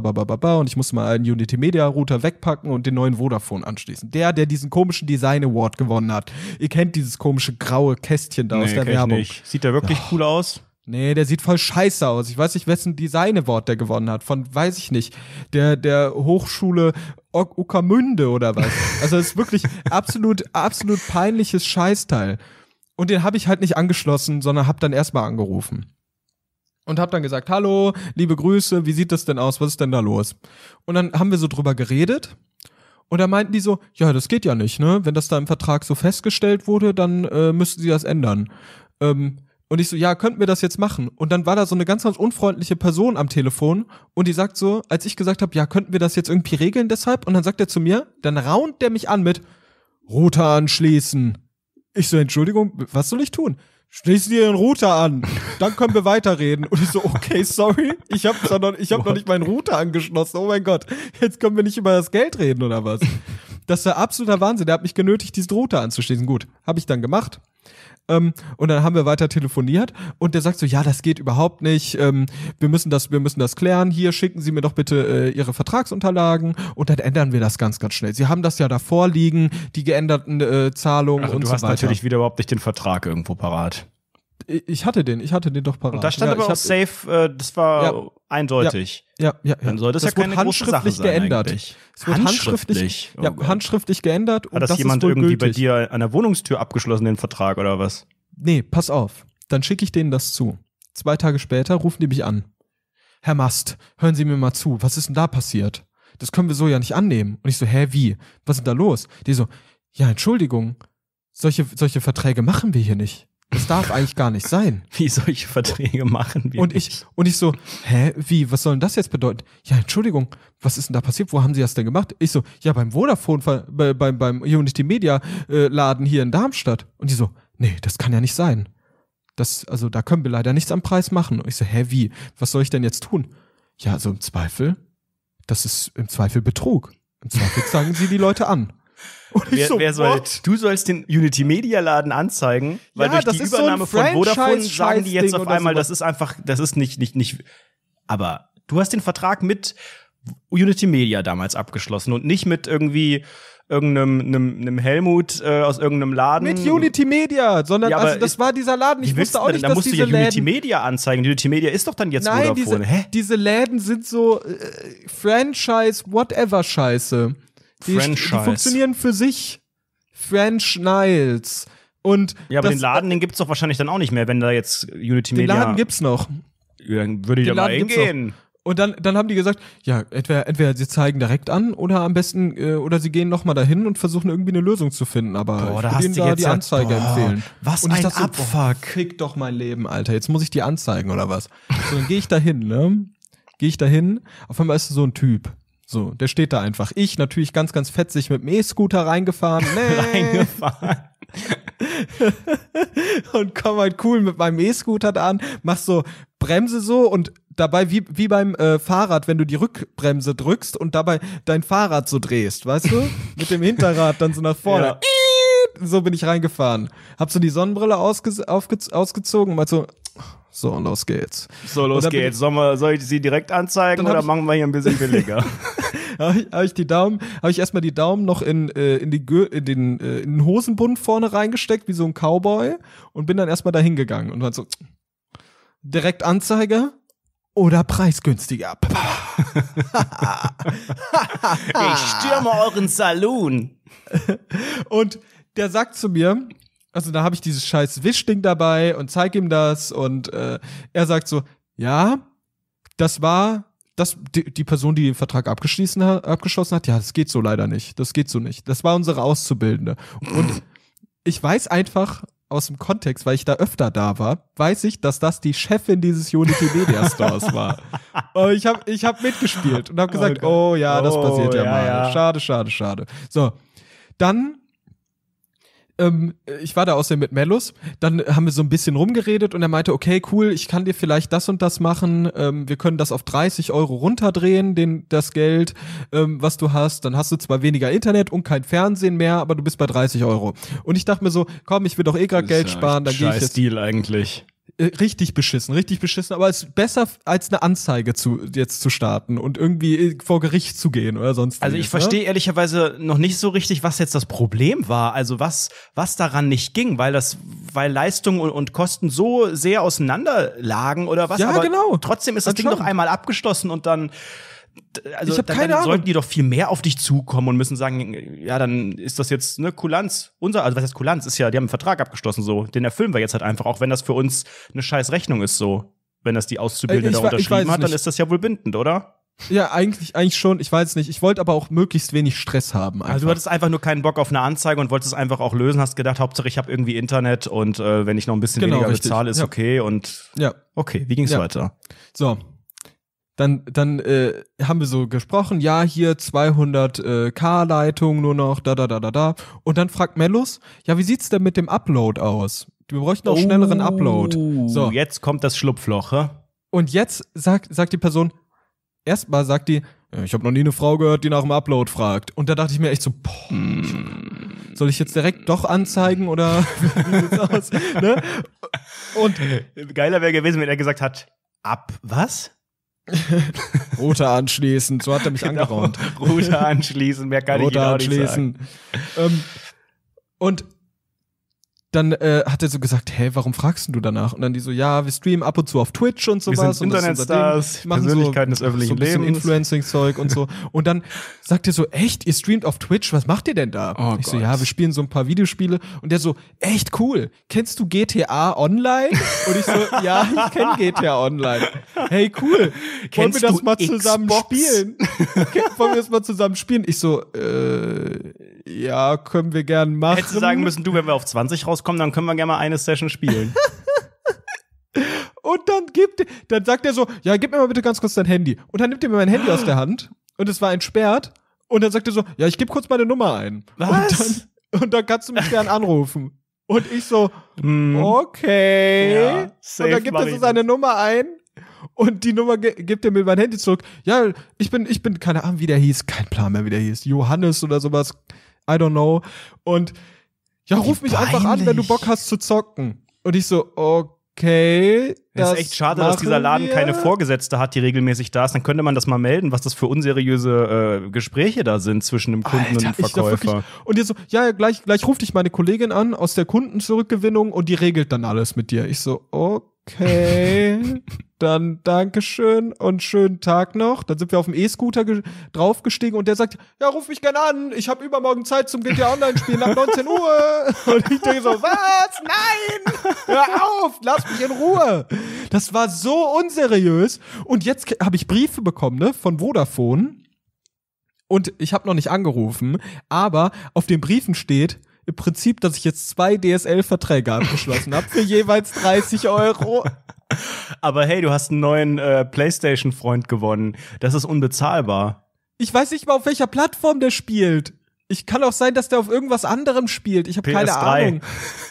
und ich muss mal einen Unity Media-Router wegpacken und den neuen Vodafone anschließen. Der, der diesen komischen Design Award gewonnen hat. Ihr kennt dieses komische graue Kästchen da nee, aus der Werbung. Sieht der wirklich oh. cool aus? Nee, der sieht voll scheiße aus. Ich weiß nicht, wessen Design der gewonnen hat. Von, weiß ich nicht, der, der Hochschule o Uckermünde oder was. Also, das ist wirklich absolut, absolut peinliches Scheißteil. Und den habe ich halt nicht angeschlossen, sondern habe dann erstmal angerufen. Und habe dann gesagt, hallo, liebe Grüße, wie sieht das denn aus? Was ist denn da los? Und dann haben wir so drüber geredet. Und da meinten die so, ja, das geht ja nicht, ne? Wenn das da im Vertrag so festgestellt wurde, dann äh, müssten sie das ändern. Ähm, und ich so, ja, könnten wir das jetzt machen? Und dann war da so eine ganz, ganz unfreundliche Person am Telefon und die sagt so, als ich gesagt habe, ja, könnten wir das jetzt irgendwie regeln deshalb? Und dann sagt er zu mir, dann raunt der mich an mit Router anschließen. Ich so, Entschuldigung, was soll ich tun? Schließen Sie Ihren Router an, dann können wir weiterreden. Und ich so, okay, sorry, ich habe noch, hab noch nicht meinen Router angeschlossen. Oh mein Gott, jetzt können wir nicht über das Geld reden oder was? Das war absoluter Wahnsinn. Der hat mich genötigt, diesen Router anzuschließen. Gut, habe ich dann gemacht. Ähm, und dann haben wir weiter telefoniert und der sagt so, ja, das geht überhaupt nicht. Ähm, wir müssen das, wir müssen das klären. Hier schicken Sie mir doch bitte äh, Ihre Vertragsunterlagen und dann ändern wir das ganz, ganz schnell. Sie haben das ja davor liegen, die geänderten äh, Zahlungen also und so weiter. Du hast natürlich wieder überhaupt nicht den Vertrag irgendwo parat ich hatte den, ich hatte den doch parat. Und da stand ja, aber auch hab, safe, äh, das war ja, eindeutig. Ja, ja, ja. Dann sollte das, das ja keine handschriftlich große Sache geändert. Sein es wird handschriftlich, handschriftlich, oh ja, handschriftlich geändert. Und Hat das, das jemand irgendwie gültig. bei dir an der Wohnungstür abgeschlossen, den Vertrag oder was? Nee, pass auf. Dann schicke ich denen das zu. Zwei Tage später rufen die mich an. Herr Mast, hören Sie mir mal zu, was ist denn da passiert? Das können wir so ja nicht annehmen. Und ich so, hä, wie? Was ist denn da los? Die so, ja, Entschuldigung, solche, solche Verträge machen wir hier nicht. Das darf eigentlich gar nicht sein. (laughs) Wie solche Verträge machen wir. Und ich, nicht. und ich so, hä, wie, was soll denn das jetzt bedeuten? Ja, Entschuldigung, was ist denn da passiert? Wo haben sie das denn gemacht? Ich so, ja, beim Vodafone, bei, beim, beim Unity Media äh, Laden hier in Darmstadt. Und die so, nee, das kann ja nicht sein. Das, also da können wir leider nichts am Preis machen. Und ich so, hä, wie, was soll ich denn jetzt tun? Ja, also im Zweifel, das ist im Zweifel Betrug. Im Zweifel sagen sie die Leute an. (laughs) Und wer, so, wer soll, du sollst den Unity Media Laden anzeigen, weil ja, durch die Übernahme so von Vodafone sagen die jetzt auf einmal, das ist einfach, das ist nicht, nicht, nicht. Aber du hast den Vertrag mit Unity Media damals abgeschlossen und nicht mit irgendwie irgendeinem einem, einem Helmut äh, aus irgendeinem Laden. Mit Unity Media, sondern ja, also das ist, war dieser Laden. Ich wusste auch nicht, da, da musst dass diese du ja Unity Läden Media anzeigen. Unity Media ist doch dann jetzt Nein, Vodafone. Diese, Hä? diese Läden sind so äh, Franchise, whatever Scheiße. Die, die funktionieren für sich. French Niles. Und ja, aber das, den Laden, den gibt's doch wahrscheinlich dann auch nicht mehr, wenn da jetzt Unity den Media. Den Laden gibt's noch. Ja, dann würde ich den da mal hingehen. Und dann, dann haben die gesagt, ja, entweder, entweder sie zeigen direkt an oder am besten, äh, oder sie gehen nochmal dahin und versuchen irgendwie eine Lösung zu finden. Aber boah, ich würde ihnen da die Anzeige boah, empfehlen. Was und ein dachte, Abfuck. So, fick doch mein Leben, Alter. Jetzt muss ich die anzeigen oder was? So, dann gehe ich dahin, ne? Gehe ich dahin. Auf einmal ist so ein Typ so, der steht da einfach. Ich natürlich ganz, ganz fetzig mit dem E-Scooter reingefahren. (laughs) Nee. reingefahren. (laughs) und komm halt cool mit meinem E-Scooter da an, mach so Bremse so und dabei wie, wie beim äh, Fahrrad, wenn du die Rückbremse drückst und dabei dein Fahrrad so drehst, weißt du? (laughs) mit dem Hinterrad dann so nach vorne. Ja so bin ich reingefahren. Hab so die Sonnenbrille ausge ausgezogen und meinte so, so, los geht's. So, los geht's. Soll, wir, soll ich sie direkt anzeigen oder machen wir hier ein bisschen billiger? (laughs) habe ich, hab ich die Daumen, habe ich erstmal die Daumen noch in, äh, in, die in, den, äh, in den Hosenbund vorne reingesteckt, wie so ein Cowboy, und bin dann erstmal dahin gegangen und dann so direkt Anzeige oder preisgünstiger. (laughs) ich stürme euren Saloon. und der sagt zu mir, also da habe ich dieses scheiß Wischding dabei und zeig ihm das und äh, er sagt so, ja, das war das, die, die Person, die den Vertrag abgeschlossen hat, abgeschlossen hat, ja, das geht so leider nicht. Das geht so nicht. Das war unsere Auszubildende. Und ich weiß einfach aus dem Kontext, weil ich da öfter da war, weiß ich, dass das die Chefin dieses Unity Media Stores war. Und ich habe ich hab mitgespielt und habe gesagt, oh, oh ja, das oh, passiert ja, ja mal. Ja. Schade, schade, schade. So, dann ähm, ich war da außerdem mit Mellus, dann haben wir so ein bisschen rumgeredet und er meinte, okay, cool, ich kann dir vielleicht das und das machen, ähm, wir können das auf 30 Euro runterdrehen, den, das Geld, ähm, was du hast, dann hast du zwar weniger Internet und kein Fernsehen mehr, aber du bist bei 30 Euro. Und ich dachte mir so, komm, ich will doch eh gerade Geld ja sparen, dann gehe ich jetzt. Deal eigentlich. Äh, richtig beschissen, richtig beschissen, aber es ist besser als eine Anzeige zu jetzt zu starten und irgendwie äh, vor Gericht zu gehen oder sonst. Also ich ne? verstehe ne? ehrlicherweise noch nicht so richtig, was jetzt das Problem war, also was was daran nicht ging, weil das weil Leistung und, und Kosten so sehr auseinander lagen oder was, ja, aber genau. trotzdem ist das, das halt Ding schon. noch einmal abgeschlossen und dann also ich dann, dann sollten die doch viel mehr auf dich zukommen und müssen sagen, ja, dann ist das jetzt eine Kulanz. Unser, also was heißt Kulanz? Ist ja, die haben einen Vertrag abgeschlossen, so. Den erfüllen wir jetzt halt einfach, auch wenn das für uns eine scheiß Rechnung ist, so. Wenn das die Auszubildende äh, da unterschrieben hat, dann ist das ja wohl bindend, oder? Ja, eigentlich, eigentlich schon. Ich weiß nicht. Ich wollte aber auch möglichst wenig Stress haben. Einfach. Also du hattest einfach nur keinen Bock auf eine Anzeige und wolltest es einfach auch lösen. Hast gedacht, Hauptsache ich habe irgendwie Internet und äh, wenn ich noch ein bisschen genau, weniger richtig. bezahle, ist ja. okay. Und ja, okay. Wie ging's ja. weiter? So, dann, dann äh, haben wir so gesprochen, ja, hier 200 äh, K-Leitung nur noch, da, da, da, da, da. Und dann fragt Mellus, ja, wie sieht's denn mit dem Upload aus? Wir bräuchten auch oh, schnelleren Upload. So, jetzt kommt das Schlupfloch, hä? Und jetzt sagt, sagt die Person, erstmal sagt die, ich habe noch nie eine Frau gehört, die nach dem Upload fragt. Und da dachte ich mir echt so, boah, hm. soll ich jetzt direkt doch anzeigen oder (laughs) wie sieht's aus? ne? Und geiler wäre gewesen, wenn er gesagt hat, ab was? Rote anschließen, so hat er mich genau. angeraunt. Rote anschließen, mehr kann Rote ich nicht anschließen. Nicht sagen. Ähm, und dann äh, hat er so gesagt, hey, warum fragst du danach? Und dann die so, ja, wir streamen ab und zu auf Twitch und sowas. Wir sind Internetstars, Persönlichkeiten so, des öffentlichen so Lebens. Influencing-Zeug und so. (laughs) Und dann sagt er so, echt, ihr streamt auf Twitch, was macht ihr denn da? Oh ich Gott. so, ja, wir spielen so ein paar Videospiele. Und der so, echt cool, kennst du GTA Online? Und ich so, (laughs) ja, ich kenne GTA Online. Hey, cool, kennst wollen wir das mal Xbox? zusammen spielen? (laughs) wollen wir das mal zusammen spielen? Ich so, äh, ja, können wir gern machen. Hättest du sagen müssen, du, wenn wir auf 20 rauskommen, rauskommen, dann können wir gerne mal eine Session spielen. (laughs) und dann gibt, dann sagt er so, ja, gib mir mal bitte ganz kurz dein Handy. Und dann nimmt er mir mein Handy aus der Hand und es war entsperrt. Und dann sagt er so, ja, ich gebe kurz meine Nummer ein. Was? Und dann, und dann kannst du mich gern anrufen. Und ich so, mm. okay. Ja, und dann gibt er so seine Nummer ein und die Nummer gibt er mir mein Handy zurück. Ja, ich bin, ich bin, keine Ahnung, wie der hieß, kein Plan mehr, wie der hieß. Johannes oder sowas. I don't know. Und ja, ruf mich peinlich. einfach an, wenn du Bock hast zu zocken. Und ich so, okay. Das ist echt schade, dass dieser Laden wir? keine Vorgesetzte hat, die regelmäßig da ist. Dann könnte man das mal melden, was das für unseriöse äh, Gespräche da sind zwischen dem Kunden Alter, und dem Verkäufer. Wirklich, und ihr so, ja, gleich, gleich ruft dich meine Kollegin an aus der Kundenzurückgewinnung und die regelt dann alles mit dir. Ich so, okay Okay, (laughs) dann Dankeschön und schönen Tag noch. Dann sind wir auf dem E-Scooter draufgestiegen und der sagt, ja, ruf mich gerne an, ich habe übermorgen Zeit zum GTA Online-Spielen nach 19 Uhr. (laughs) Und ich denke so, was? Nein! Hör auf, lass mich in Ruhe. Das war so unseriös. Und jetzt habe ich Briefe bekommen, ne, von Vodafone. Und ich habe noch nicht angerufen, aber auf den Briefen steht, im Prinzip, dass ich jetzt zwei DSL-Verträge abgeschlossen habe für jeweils 30 Euro. Aber hey, du hast einen neuen äh, PlayStation-Freund gewonnen. Das ist unbezahlbar. Ich weiß nicht mal, auf welcher Plattform der spielt ich kann auch sein, dass der auf irgendwas anderem spielt. Ich habe keine Ahnung.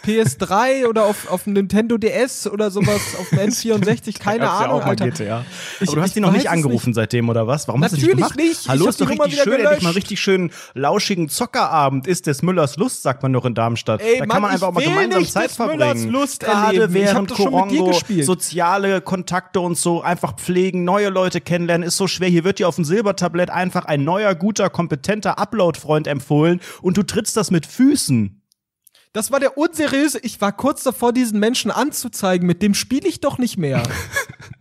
PS3 oder auf, auf dem Nintendo DS oder sowas, auf dem (laughs) N64, keine Ahnung. Ja auch mal Alter. GTA. Ich, Aber du hast ihn noch nicht angerufen nicht. seitdem oder was? Warum Natürlich hast du nicht gemacht? nicht. Hallo, ist doch richtig schön, gelöscht. endlich mal richtig schön lauschigen Zockerabend ist des Müllers Lust, sagt man doch in Darmstadt. Ey, da Mann, kann man einfach mal gemeinsam Zeit verbringen. Müllers Lust Gerade erleben. während Korongo soziale Kontakte und so einfach pflegen, neue Leute kennenlernen, ist so schwer. Hier wird dir auf dem Silbertablett einfach ein neuer, guter, kompetenter Upload-Freund empfohlen empfohlen und du trittst das mit Füßen. Das war der unseriöse. Ich war kurz davor, diesen Menschen anzuzeigen. Mit dem spiele ich doch nicht mehr.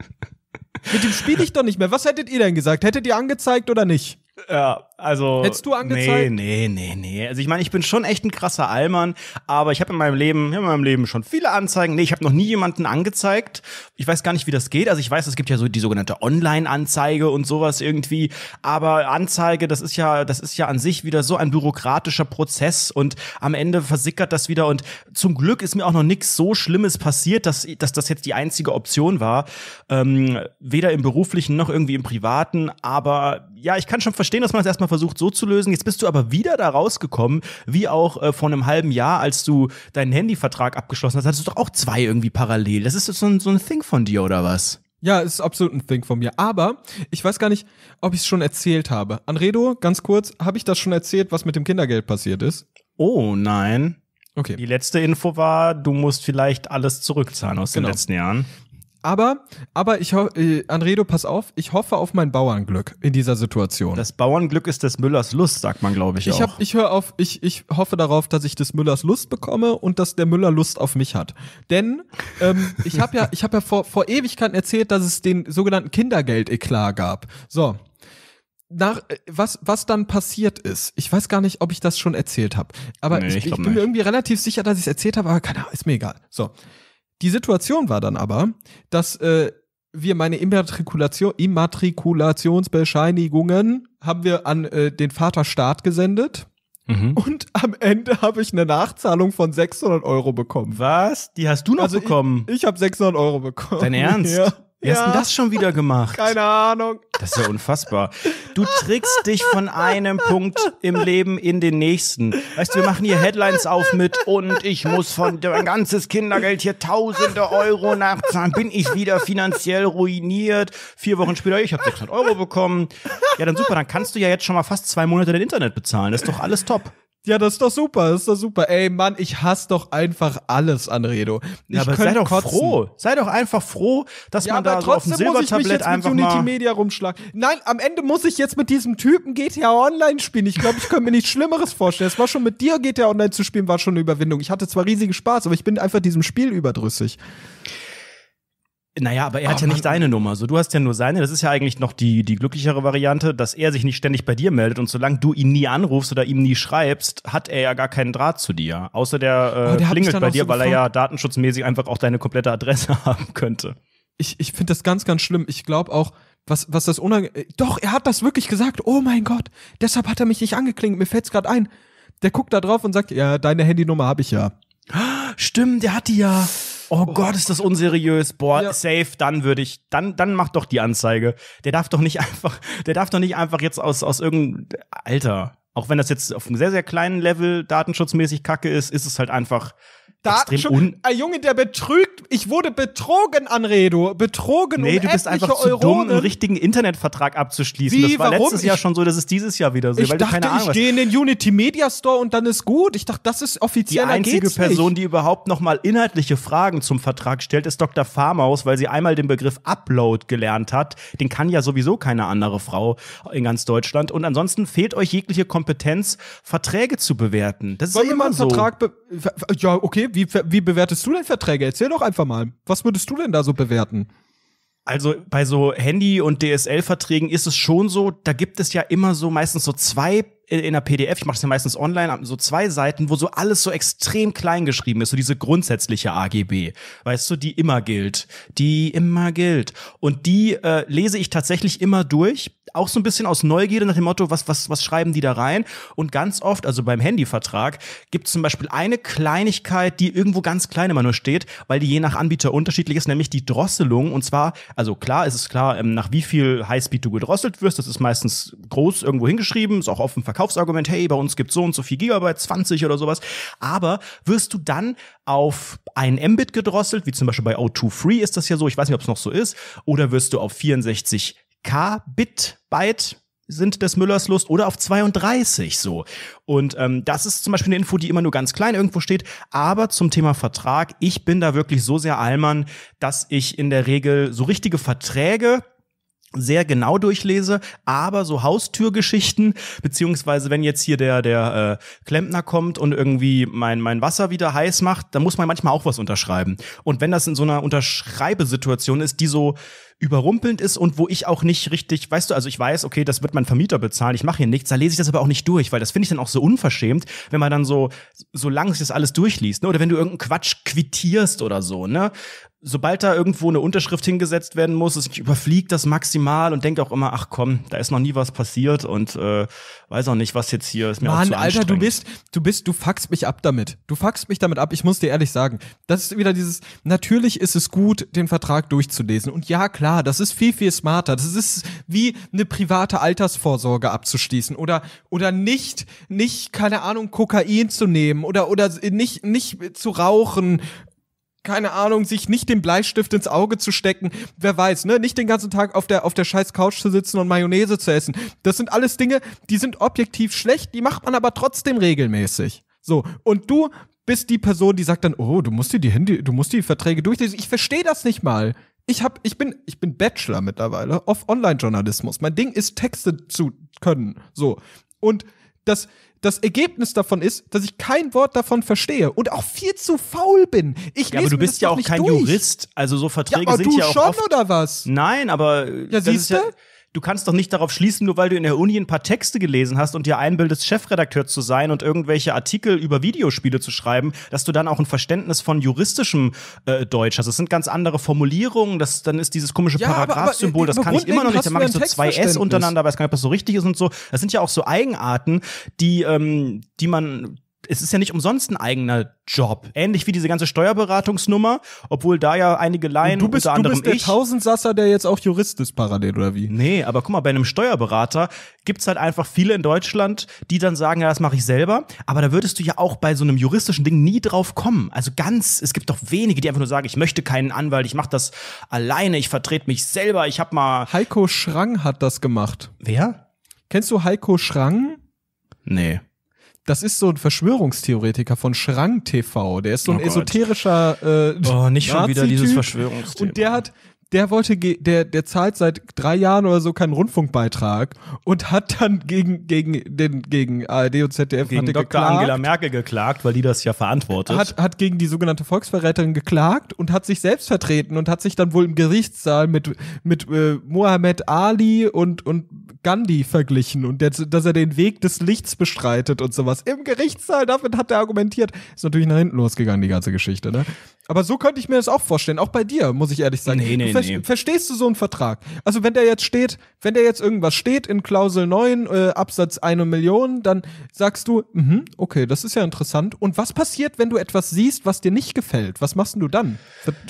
(laughs) mit dem spiele ich doch nicht mehr. Was hättet ihr denn gesagt? Hättet ihr angezeigt oder nicht? Ja. Also, Hättest du angezeigt? Nee, nee, nee, nee. Also ich meine, ich bin schon echt ein krasser Allmann, aber ich habe in meinem Leben, in meinem Leben schon viele Anzeigen. Nee, ich habe noch nie jemanden angezeigt. Ich weiß gar nicht, wie das geht. Also ich weiß, es gibt ja so die sogenannte Online-Anzeige und sowas irgendwie. Aber Anzeige, das ist ja, das ist ja an sich wieder so ein bürokratischer Prozess und am Ende versickert das wieder. Und zum Glück ist mir auch noch nichts so Schlimmes passiert, dass, dass das jetzt die einzige Option war. Ähm, weder im beruflichen noch irgendwie im privaten. Aber ja, ich kann schon verstehen, dass man das erstmal versucht so zu lösen. Jetzt bist du aber wieder da rausgekommen, wie auch äh, vor einem halben Jahr, als du deinen Handyvertrag abgeschlossen hast, hattest du doch auch zwei irgendwie parallel. Das ist so ein, so ein Thing von dir oder was? Ja, es ist absolut ein Thing von mir. Aber ich weiß gar nicht, ob ich es schon erzählt habe. Anredo, ganz kurz, habe ich das schon erzählt, was mit dem Kindergeld passiert ist? Oh nein. Okay. Die letzte Info war, du musst vielleicht alles zurückzahlen aus genau. den letzten Jahren. Aber, aber ich äh, Anredo, pass auf, ich hoffe auf mein Bauernglück in dieser Situation. Das Bauernglück ist des Müllers Lust, sagt man, glaube ich, ich hab, ich höre auf, ich, ich hoffe darauf, dass ich des Müllers Lust bekomme und dass der Müller Lust auf mich hat. Denn ähm, (laughs) ich habe ja, ich hab ja vor, vor Ewigkeiten erzählt, dass es den sogenannten Kindergeld-Eklat gab. So. Nach, äh, was, was dann passiert ist, ich weiß gar nicht, ob ich das schon erzählt habe. Aber nee, ich, ich, ich, bin nicht. mir irgendwie relativ sicher, dass ich es erzählt habe, aber keine Ahnung, ist mir egal. So. Die Situation war dann aber, dass äh, wir meine Immatrikulation, Immatrikulationsbescheinigungen haben wir an äh, den Vaterstaat gesendet. Mhm. Und am Ende habe ich eine Nachzahlung von 600 Euro bekommen. Was? Die hast du noch also bekommen? Ich, ich habe 600 Euro bekommen. Dein Ernst? (laughs) Ja. Wie hast denn das schon wieder gemacht? Keine Ahnung. Das ist ja unfassbar. Du trickst dich von einem Punkt im Leben in den nächsten. Weißt du, wir machen hier Headlines auf mit und ich muss von dein ganzes Kindergeld hier tausende Euro nachzahlen. Bin ich wieder finanziell ruiniert? Vier Wochen später, ich habe 600 Euro bekommen. Ja, dann super, dann kannst du ja jetzt schon mal fast zwei Monate dein Internet bezahlen. Das ist doch alles top. Ja, das ist doch super, das ist doch super. Ey, Mann, ich hasse doch einfach alles an Redo. Ich ja, aber sei doch kotzen. froh. Sei doch einfach froh, dass ja, man da so auf dem Silbertablett einfach mit Unity mal Media rumschlagen. Nein, am Ende muss ich jetzt mit diesem Typen GTA Online spielen. Ich glaube, ich könnte mir nichts Schlimmeres vorstellen. Es war schon mit dir GTA Online zu spielen, war schon eine Überwindung. Ich hatte zwar riesigen Spaß, aber ich bin einfach diesem Spiel überdrüssig. Naja, aber er hat oh, ja nicht deine Nummer. So, du hast ja nur seine. Das ist ja eigentlich noch die, die glücklichere Variante, dass er sich nicht ständig bei dir meldet und solange du ihn nie anrufst oder ihm nie schreibst, hat er ja gar keinen Draht zu dir. Außer der, oh, äh, der klingelt bei dir, so weil er ja datenschutzmäßig einfach auch deine komplette Adresse (laughs) haben könnte. Ich, ich finde das ganz, ganz schlimm. Ich glaube auch, was, was das unangenehm. Doch, er hat das wirklich gesagt. Oh mein Gott, deshalb hat er mich nicht angeklingt. Mir fällt's gerade ein. Der guckt da drauf und sagt, ja, deine Handynummer habe ich ja. Stimmt, der hat die ja oh Gott, ist das unseriös. Boah, ja. safe, dann würde ich, dann, dann mach doch die Anzeige. Der darf doch nicht (laughs) einfach, der darf doch nicht einfach jetzt aus, aus irgendeinem Alter. Auch wenn das jetzt auf einem sehr, sehr kleinen Level datenschutzmäßig kacke ist, ist es halt einfach schon. Ein Junge, der betrügt. Ich wurde betrogen, Anredo. Betrogen und Nee, um du bist einfach zu dumm, einen richtigen Internetvertrag abzuschließen. Wie, das war warum? letztes ich, Jahr schon so, das ist dieses Jahr wieder so. Ich weil dachte, du keine Ahnung ich gehe in den Unity Media Store und dann ist gut. Ich dachte, das ist offiziell. Die einzige Person, nicht. die überhaupt nochmal inhaltliche Fragen zum Vertrag stellt, ist Dr. Farmaus, weil sie einmal den Begriff Upload gelernt hat. Den kann ja sowieso keine andere Frau in ganz Deutschland. Und ansonsten fehlt euch jegliche Kompetenz, Verträge zu bewerten. Das ist Soll immer so. Vertrag be ja, okay, wie, wie bewertest du denn Verträge? Erzähl doch einfach mal. Was würdest du denn da so bewerten? Also bei so Handy- und DSL-Verträgen ist es schon so, da gibt es ja immer so meistens so zwei äh, in der PDF, ich mache es ja meistens online, so zwei Seiten, wo so alles so extrem klein geschrieben ist, so diese grundsätzliche AGB, weißt du, die immer gilt, die immer gilt. Und die äh, lese ich tatsächlich immer durch auch so ein bisschen aus Neugierde nach dem Motto, was, was, was schreiben die da rein? Und ganz oft, also beim Handyvertrag, gibt es zum Beispiel eine Kleinigkeit, die irgendwo ganz klein immer nur steht, weil die je nach Anbieter unterschiedlich ist, nämlich die Drosselung. Und zwar, also klar, ist es klar, ähm, nach wie viel Highspeed du gedrosselt wirst. Das ist meistens groß irgendwo hingeschrieben, ist auch oft ein Verkaufsargument, hey, bei uns gibt's so und so viel Gigabyte, 20 oder sowas. Aber wirst du dann auf ein Mbit gedrosselt, wie zum Beispiel bei O2 Free ist das ja so, ich weiß nicht, ob es noch so ist, oder wirst du auf 64 K-Bit, Byte sind des Müllers Lust oder auf 32 so. Und ähm, das ist zum Beispiel eine Info, die immer nur ganz klein irgendwo steht. Aber zum Thema Vertrag, ich bin da wirklich so sehr Allmann, dass ich in der Regel so richtige Verträge sehr genau durchlese, aber so Haustürgeschichten, beziehungsweise wenn jetzt hier der, der äh, Klempner kommt und irgendwie mein, mein Wasser wieder heiß macht, dann muss man manchmal auch was unterschreiben. Und wenn das in so einer Unterschreibesituation ist, die so überrumpelnd ist und wo ich auch nicht richtig, weißt du, also ich weiß, okay, das wird mein Vermieter bezahlen, ich mache hier nichts, da lese ich das aber auch nicht durch, weil das finde ich dann auch so unverschämt, wenn man dann so, so lang sich das alles durchliest, ne? Oder wenn du irgendeinen Quatsch quittierst oder so, ne? Sobald da irgendwo eine Unterschrift hingesetzt werden muss, ich überfliege das maximal und denke auch immer, ach komm, da ist noch nie was passiert und äh, weiß auch nicht, was jetzt hier ist mir Mann, auch zu Alter, du bist, du bist, du fuckst mich ab damit. Du fuckst mich damit ab, ich muss dir ehrlich sagen. Das ist wieder dieses, natürlich ist es gut, den Vertrag durchzulesen. Und ja, klar, klar, das ist viel, viel smarter. Das ist wie eine private Altersvorsorge abzuschließen oder, oder nicht, nicht, keine Ahnung, Kokain zu nehmen oder, oder nicht, nicht zu rauchen keine Ahnung, sich nicht den Bleistift ins Auge zu stecken, wer weiß, ne, nicht den ganzen Tag auf der auf der scheiß Couch zu sitzen und Mayonnaise zu essen. Das sind alles Dinge, die sind objektiv schlecht, die macht man aber trotzdem regelmäßig. So, und du bist die Person, die sagt dann, oh, du musst dir die Handy, du musst die Verträge durchlesen. Ich verstehe das nicht mal ich hab, ich bin, ich bin Bachelor mittlerweile auf Online-Journalismus. Mein Ding ist, Texte zu können. So. Und das, das Ergebnis davon ist, dass ich kein Wort davon verstehe und auch viel zu faul bin. Ich ja, aber du bist ja auch kein durch. Jurist, also so Verträge ja, aber sind du ja auch schon oft, oder was? Nein, aber ja, das siehste? ja du kannst doch nicht darauf schließen, nur weil du in der Uni ein paar Texte gelesen hast und dir einbildest, Chefredakteur zu sein und irgendwelche Artikel über Videospiele zu schreiben, dass du dann auch ein Verständnis von juristischem äh, Deutsch hast. Das sind ganz andere Formulierungen, das, dann ist dieses komische ja, Paragraph-Symbol, das äh, kann ich immer noch nicht, dann mache ich so zwei S untereinander, weiß gar nicht, ob das so richtig ist und so. Das sind ja auch so Eigenarten, die, ähm, die man, es ist ja nicht umsonst ein eigener Job. Ähnlich wie diese ganze Steuerberatungsnummer, obwohl da ja einige Laien, du bist, unter anderem du bist der ich, Tausendsasser, der jetzt auch Jurist ist parallel, oder wie? Nee, aber guck mal, bei einem Steuerberater gibt's halt einfach viele in Deutschland, die dann sagen, ja, das mache ich selber. Aber da würdest du ja auch bei so einem juristischen Ding nie drauf kommen. Also ganz, es gibt doch wenige, die einfach nur sagen, ich möchte keinen Anwalt, ich mache das alleine, ich vertrete mich selber, ich hab mal... Heiko Schrang hat das gemacht. Wer? Kennst du Heiko Schrang? Nee das ist so ein Verschwörungstheoretiker von Schrank TV. Der ist so ein oh esoterischer. Äh, oh, nicht schon wieder dieses Verschwörungstheoretiker. Und der hat, der wollte, der, der zahlt seit drei Jahren oder so keinen Rundfunkbeitrag und hat dann gegen, gegen den, gegen ARD und ZDF gegen Dr. Geklagt, Angela Merkel geklagt, weil die das ja verantwortet. Hat, hat gegen die sogenannte Volksverräterin geklagt und hat sich selbst vertreten und hat sich dann wohl im Gerichtssaal mit, mit äh, Mohammed Ali und, und Gandhi verglichen und der, dass er den Weg des Lichts bestreitet und sowas. Im Gerichtssaal, damit hat er argumentiert. Ist natürlich nach hinten losgegangen, die ganze Geschichte, ne? Aber so könnte ich mir das auch vorstellen, auch bei dir, muss ich ehrlich sagen. Nee, nee, ver verstehst du so einen Vertrag? Also wenn der jetzt steht, wenn der jetzt irgendwas steht in Klausel 9, äh, Absatz 1 Million, dann sagst du, mh, okay, das ist ja interessant. Und was passiert, wenn du etwas siehst, was dir nicht gefällt? Was machst du dann?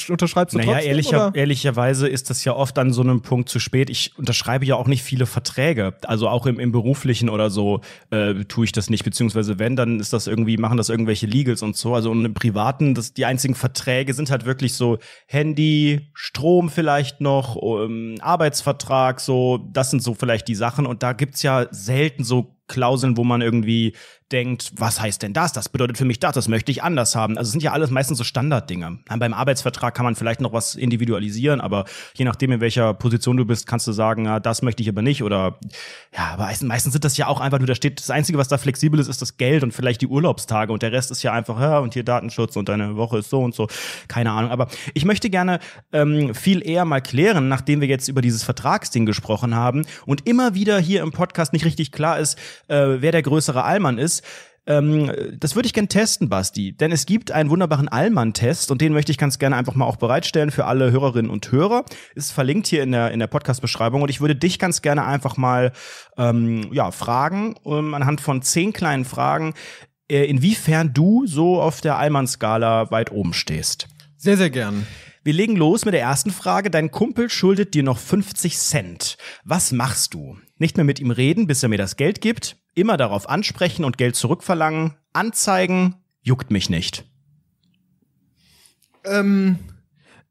Unterschreibst du naja, trotzdem? Ehrlicher, oder? ehrlicherweise ist das ja oft an so einem Punkt zu spät. Ich unterschreibe ja auch nicht viele Verträge. Also auch im, im beruflichen oder so äh, tue ich das nicht. Beziehungsweise wenn, dann ist das irgendwie, machen das irgendwelche Legals und so. Also und im privaten, das, die einzigen Verträge sind halt wirklich so Handy, Strom, für vielleicht noch, ähm, Arbeitsvertrag, so, das sind so vielleicht die Sachen. Und da gibt es ja selten so Klauseln, wo man irgendwie denkt, was heißt denn das? Das bedeutet für mich das, das möchte ich anders haben. Also es sind ja alles meistens so Standarddinge. Beim Arbeitsvertrag kann man vielleicht noch was individualisieren, aber je nachdem, in welcher Position du bist, kannst du sagen, ja, ah, das möchte ich aber nicht oder ja, aber meistens sind das ja auch einfach nur, da steht, das Einzige, was da flexibel ist, ist das Geld und vielleicht die Urlaubstage und der Rest ist ja einfach, ja, und hier Datenschutz und deine Woche ist so und so. Keine Ahnung. Aber ich möchte gerne ähm, viel eher mal klären, nachdem wir jetzt über dieses Vertragsding gesprochen haben und immer wieder hier im Podcast nicht richtig klar ist, äh, wer der größere Allmann ist, ähm, das würde ich gerne testen, Basti. Denn es gibt einen wunderbaren Allmann-Test und den möchte ich ganz gerne einfach mal auch bereitstellen für alle Hörerinnen und Hörer. Ist verlinkt hier in der, in der Podcast-Beschreibung und ich würde dich ganz gerne einfach mal ähm, ja, fragen, um, ähm, anhand von zehn kleinen Fragen, äh, inwiefern du so auf der Allmann-Skala weit oben stehst. Sehr, sehr gern. Wir legen los mit der ersten Frage. Dein Kumpel schuldet dir noch 50 Cent. Was machst du? Nicht mehr mit ihm reden, bis er mir das Geld gibt. Immer darauf ansprechen und Geld zurückverlangen. Anzeigen juckt mich nicht. Ähm,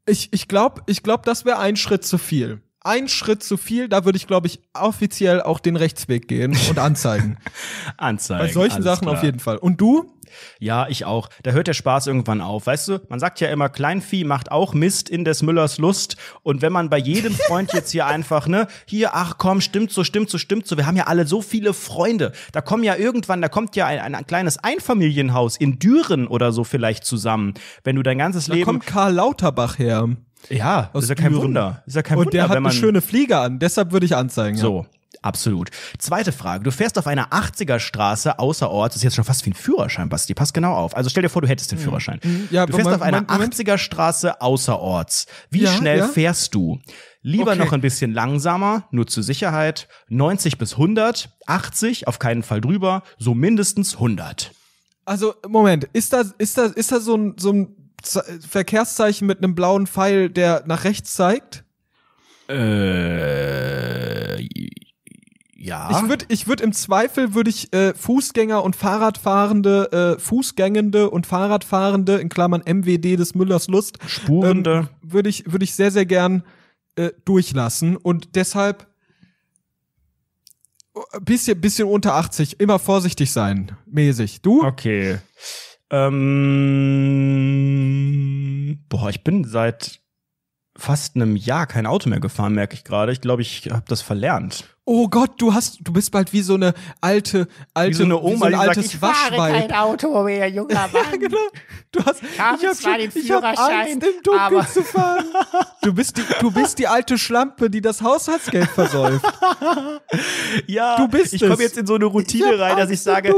ich ich glaube, ich glaub, das wäre ein Schritt zu viel ein Schritt zu viel, da würde ich, glaube ich, offiziell auch den Rechtsweg gehen und (laughs) anzeigen. anzeigen. Bei solchen Sachen klar. auf jeden Fall. Und du? Ja, ich auch. Da hört der Spaß irgendwann auf. Weißt du, man sagt ja immer, Kleinvieh macht auch Mist in des Müllers Lust. Und wenn man bei jedem Freund jetzt hier einfach, ne, hier, ach komm, stimmt so, stimmt so, stimmt so. Wir haben ja alle so viele Freunde. Da kommen ja irgendwann, da kommt ja ein, ein, kleines Einfamilienhaus in Düren oder so vielleicht zusammen. Wenn du dein ganzes da Leben. Da kommt Karl Lauterbach her. Ja, das ist ja kein Wunder. ist ja kein Und Wunder, der hat eine schöne Fliege an, deshalb würde ich anzeigen. So. Ja. Absolut. Zweite Frage. Du fährst auf einer 80er Straße außerorts. Das ist jetzt schon fast wie ein Führerschein, Basti. Pass genau auf. Also stell dir vor, du hättest den mhm. Führerschein. Mhm. Ja, du fährst auf einer 80er Straße außerorts. Wie ja, schnell ja. fährst du? Lieber okay. noch ein bisschen langsamer, nur zur Sicherheit. 90 bis 100, 80, auf keinen Fall drüber, so mindestens 100. Also, Moment, ist das, ist das, ist das so ein, so ein Verkehrszeichen mit einem blauen Pfeil, der nach rechts zeigt? Äh, ja. Ich würde ich würd im Zweifel würde ich äh, Fußgänger und Fahrradfahrende, äh, Fußgängende und Fahrradfahrende in Klammern MWD des Müllers Lust Spurende ähm, würde ich würde ich sehr sehr gern äh, durchlassen und deshalb oh, bisschen bisschen unter 80 immer vorsichtig sein mäßig. Du? Okay. Ähm, boah, ich bin seit fast einem Jahr kein Auto mehr gefahren, merke ich gerade. Ich glaube, ich habe das verlernt oh Gott, du hast, du bist bald wie so eine alte, alte, wie so eine Oma, so ein altes sagt, ich fahre kein Auto mehr, junger (laughs) Mann. ja, genau. Du hast, ich habe zwar den Führerschein, im Dunkeln zu fahren. (laughs) Du bist die, du bist die alte Schlampe, die das Haushaltsgeld versäuft. (laughs) ja, du bist ich komme jetzt in so eine Routine rein, dass ich sage,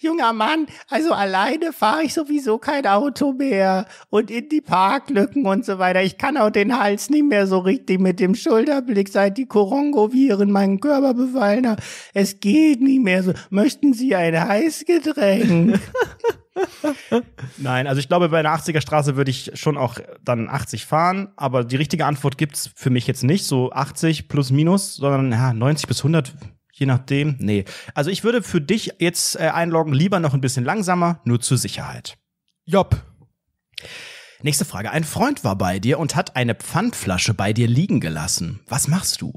junger Mann, also alleine fahre ich sowieso kein Auto mehr und in die Parklücken und so weiter. Ich kann auch den Hals nicht mehr so richtig mit dem Schulterblick seit die Corona Kongo-Viren meinen Körper befallen haben. Es geht nicht mehr so. Möchten Sie ein Heißgetränk? (laughs) Nein, also ich glaube, bei einer 80er Straße würde ich schon auch dann 80 fahren, aber die richtige Antwort gibt es für mich jetzt nicht, so 80 plus minus, sondern ja, 90 bis 100 je nachdem. Nee. Also ich würde für dich jetzt äh, einloggen, lieber noch ein bisschen langsamer, nur zur Sicherheit. Jopp. Nächste Frage. Ein Freund war bei dir und hat eine Pfandflasche bei dir liegen gelassen. Was machst du?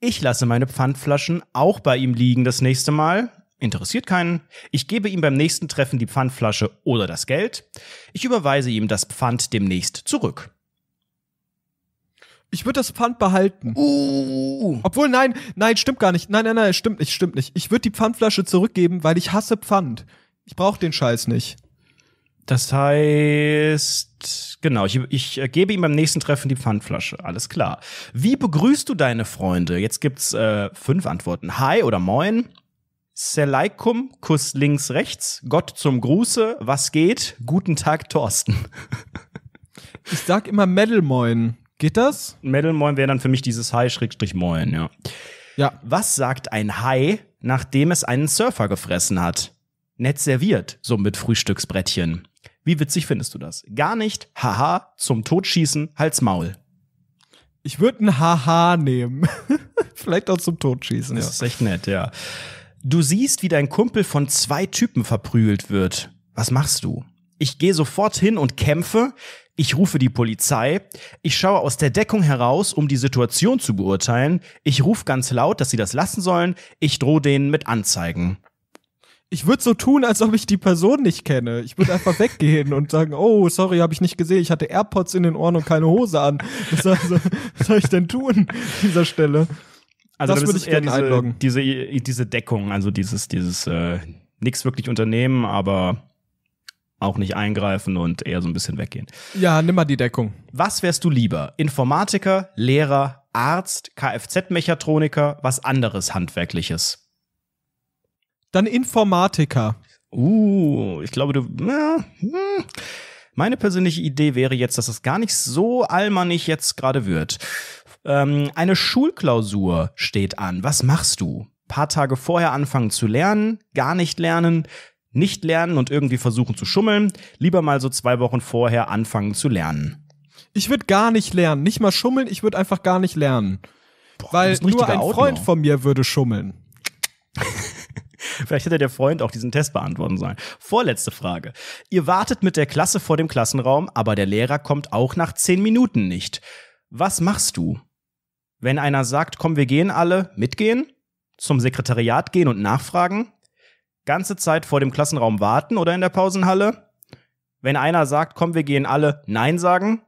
Ich lasse meine Pfandflaschen auch bei ihm liegen das nächste Mal. Interessiert keinen. Ich gebe ihm beim nächsten Treffen die Pfandflasche oder das Geld. Ich überweise ihm das Pfand demnächst zurück. Ich würde das Pfand behalten. Uh. Obwohl, nein, nein, stimmt gar nicht. Nein, nein, nein, stimmt nicht, stimmt nicht. Ich würde die Pfandflasche zurückgeben, weil ich hasse Pfand. Ich brauche den Scheiß nicht. Das heißt, genau, ich, ich gebe ihm beim nächsten Treffen die Pfandflasche. Alles klar. Wie begrüßt du deine Freunde? Jetzt gibt's äh, fünf Antworten. Hi oder Moin. Selaikum, Kuss links, rechts. Gott zum Gruße. Was geht? Guten Tag, Thorsten. (laughs) ich sag immer Medal Moin. Geht das? Medal Moin wäre dann für mich dieses Hi-Moin, ja. Ja. Was sagt ein Hai, nachdem es einen Surfer gefressen hat? Nett serviert, so mit Frühstücksbrettchen. Wie witzig findest du das? Gar nicht, haha, zum Totschießen, Hals Maul. Ich würde ein Haha nehmen. (laughs) Vielleicht auch zum Totschießen. Das ja. ist echt nett, ja. Du siehst, wie dein Kumpel von zwei Typen verprügelt wird. Was machst du? Ich gehe sofort hin und kämpfe. Ich rufe die Polizei. Ich schaue aus der Deckung heraus, um die Situation zu beurteilen. Ich rufe ganz laut, dass sie das lassen sollen. Ich drohe denen mit Anzeigen ich würde so tun, als ob ich die Person nicht kenne. Ich würde einfach (laughs) weggehen und sagen, oh, sorry, habe ich nicht gesehen. Ich hatte AirPods in den Ohren und keine Hose an. Was soll, was soll ich denn tun an dieser Stelle? Also das würde ich gerne diese, einloggen. Diese, diese Deckung, also dieses, dieses äh, nichts wirklich unternehmen, aber auch nicht eingreifen und eher so ein bisschen weggehen. Ja, nimm mal die Deckung. Was wärst du lieber? Informatiker, Lehrer, Arzt, Kfz-Mechatroniker, was anderes Handwerkliches? Dann Informatiker. Uh, ich glaube, du. Na, hm. Meine persönliche Idee wäre jetzt, dass es gar nicht so almanig jetzt gerade wird. Ähm, eine Schulklausur steht an. Was machst du? paar Tage vorher anfangen zu lernen, gar nicht lernen, nicht lernen und irgendwie versuchen zu schummeln. Lieber mal so zwei Wochen vorher anfangen zu lernen. Ich würde gar nicht lernen, nicht mal schummeln, ich würde einfach gar nicht lernen. Boah, Weil nur ein Freund von mir würde schummeln. Vielleicht hätte der Freund auch diesen Test beantworten sollen. Vorletzte Frage. Ihr wartet mit der Klasse vor dem Klassenraum, aber der Lehrer kommt auch nach zehn Minuten nicht. Was machst du? Wenn einer sagt, komm, wir gehen alle, mitgehen? Zum Sekretariat gehen und nachfragen? Ganze Zeit vor dem Klassenraum warten oder in der Pausenhalle? Wenn einer sagt, komm, wir gehen alle, nein sagen?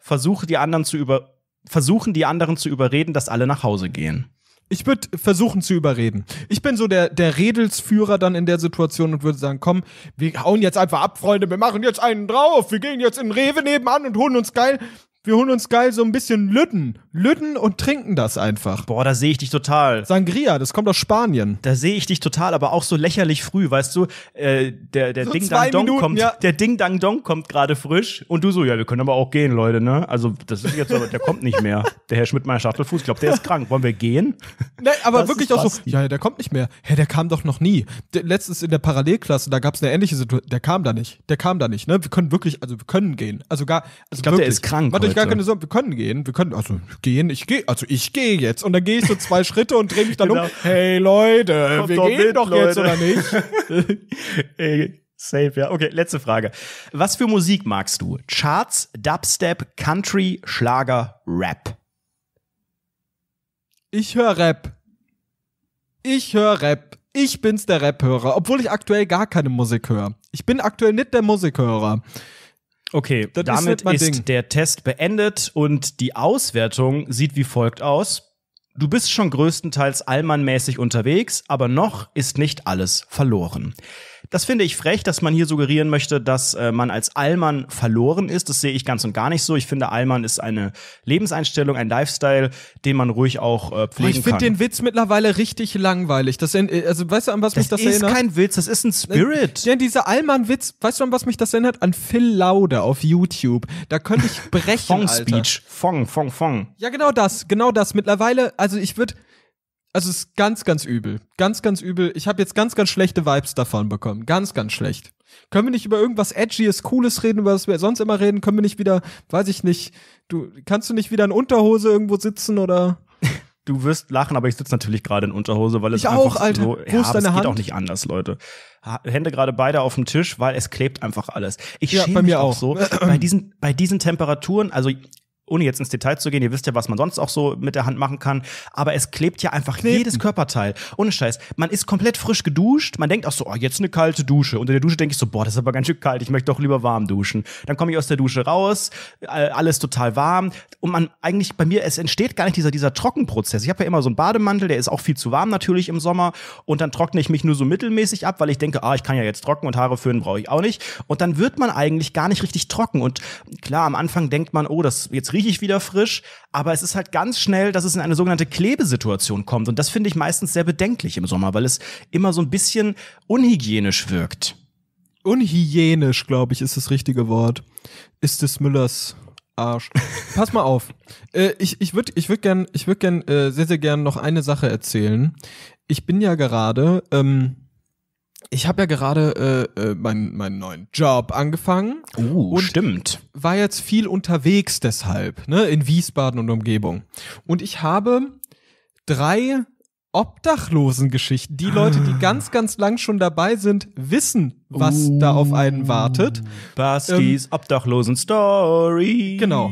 Versuche die anderen zu über versuchen die anderen zu überreden, dass alle nach Hause gehen ich würde versuchen zu überreden. Ich bin so der, der Redelsführer dann in der Situation und würde sagen, komm, wir hauen jetzt einfach ab, Freunde, wir machen jetzt einen drauf, wir gehen jetzt in Rewe nebenan und holen uns geil wir holen uns geil so ein bisschen Lütten, Lütten und trinken das einfach. Boah, da sehe ich dich total. Sangria, das kommt aus Spanien. Da sehe ich dich total, aber auch so lächerlich früh, weißt du, äh, der, der so Ding Dang Minuten, kommt, ja. der Ding Dang Dong kommt gerade frisch und du so, ja, wir können aber auch gehen, Leute, ne? Also, das ist jetzt aber, der kommt nicht mehr. Der Herr Schmidt, mein Schachtelfuß, ich glaube, der ist krank. Wollen wir gehen? Nee, aber das wirklich auch so, ja, der kommt nicht mehr. Hä, der kam doch noch nie. Der, letztens in der Parallelklasse, da gab es eine ähnliche Situation, der kam da nicht. Der kam da nicht, ne? Wir können wirklich, also wir können gehen. Also gar, also ich glaube, der ist krank. Warte, gar keine Sorge, wir können gehen, wir können, also gehen, ich gehe, also ich gehe jetzt. Und dann gehe ich so zwei (laughs) Schritte und drehe mich dann genau. um. Hey Leute, Kommt wir doch gehen mit, doch Leute. jetzt oder nicht? (laughs) Ey, safe, ja. Okay, letzte Frage. Was für Musik magst du? Charts, Dubstep, Country, Schlager, Rap? Ich höre Rap. Ich höre Rap. Ich bin's der Rap-Hörer, obwohl ich aktuell gar keine Musik höre. Ich bin aktuell nicht der Musikhörer. Okay, das damit halt ist, ist der Test beendet und die Auswertung sieht wie folgt aus. Du bist schon größtenteils allmannmäßig unterwegs, aber noch ist nicht alles verloren. Das finde ich frech, dass man hier suggerieren möchte, dass äh, man als Allmann verloren ist. Das sehe ich ganz und gar nicht so. Ich finde, Allmann ist eine Lebenseinstellung, ein Lifestyle, den man ruhig auch äh, oh, pflegen ich kann. Ich finde den Witz mittlerweile richtig langweilig. Das, äh, also, weißt du, an was das mich das erinnert? Das ist kein Witz, das ist ein ne, Spirit. denn dieser Allmann-Witz, weißt du, an was mich das erinnert? An Phil Laude auf YouTube. Da könnte ich (laughs) brechen, Fong Speech. Fong, Fong, Fong. Ja, genau das, genau das. Mittlerweile, also ich würde also es ist ganz, ganz übel. Ganz, ganz übel. Ich habe jetzt ganz, ganz schlechte Vibes davon bekommen. Ganz, ganz schlecht. Können wir nicht über irgendwas Edgyes, Cooles reden, über was wir sonst immer reden? Können wir nicht wieder, weiß ich nicht, du, kannst du nicht wieder in Unterhose irgendwo sitzen oder? (laughs) Du wirst lachen, aber ich sitze natürlich gerade in Unterhose, weil es ich einfach auch, Alter. so, ja, Wo ist deine Hand? geht auch nicht anders, Leute. Hände gerade beide auf dem Tisch, weil es klebt einfach alles. Ich ja, schäme mich auch, auch so bei diesen bei diesen Temperaturen, also ohne jetzt ins Detail zu gehen, ihr wisst ja, was man sonst auch so mit der Hand machen kann, aber es klebt ja einfach Kleben. jedes Körperteil. Ohne Scheiß. Man ist komplett frisch geduscht, man denkt auch so, oh, jetzt eine kalte Dusche. Unter der Dusche denke ich so, boah, das ist aber ganz schön kalt, ich möchte doch lieber warm duschen. Dann komme ich aus der Dusche raus, äh, alles total warm und man eigentlich bei mir, es entsteht gar nicht dieser, dieser Trockenprozess. Ich habe ja immer so einen Bademantel, der ist auch viel zu warm natürlich im Sommer und dann trockne ich mich nur so mittelmäßig ab, weil ich denke, ah, ich kann ja jetzt trocken und Haare föhnen brauche ich auch nicht. Und dann wird man eigentlich gar nicht richtig trocken und klar, am Anfang denkt man, oh, das jetzt rieche ich wieder frisch. Aber es ist halt ganz schnell, dass es in eine sogenannte Klebesituation kommt. Und das finde ich meistens sehr bedenklich im Sommer, weil es immer so ein bisschen unhygienisch wirkt. Unhygienisch, glaube ich, ist das richtige Wort. Ist des Müllers Arsch. Pass mal auf. Äh, ich ich würde ich würd gern, ich würd gern äh, sehr, sehr gern noch eine Sache erzählen. Ich bin ja gerade. Ähm, ich habe ja gerade äh, äh, meinen mein neuen Job angefangen. Oh, stimmt. War jetzt viel unterwegs deshalb, ne, in Wiesbaden und Umgebung. Und ich habe drei Obdachlosengeschichten. Die Leute, die ah. ganz, ganz lang schon dabei sind, wissen, was oh. da auf einen wartet. Bastis ähm, Obdachlosen-Story. Genau.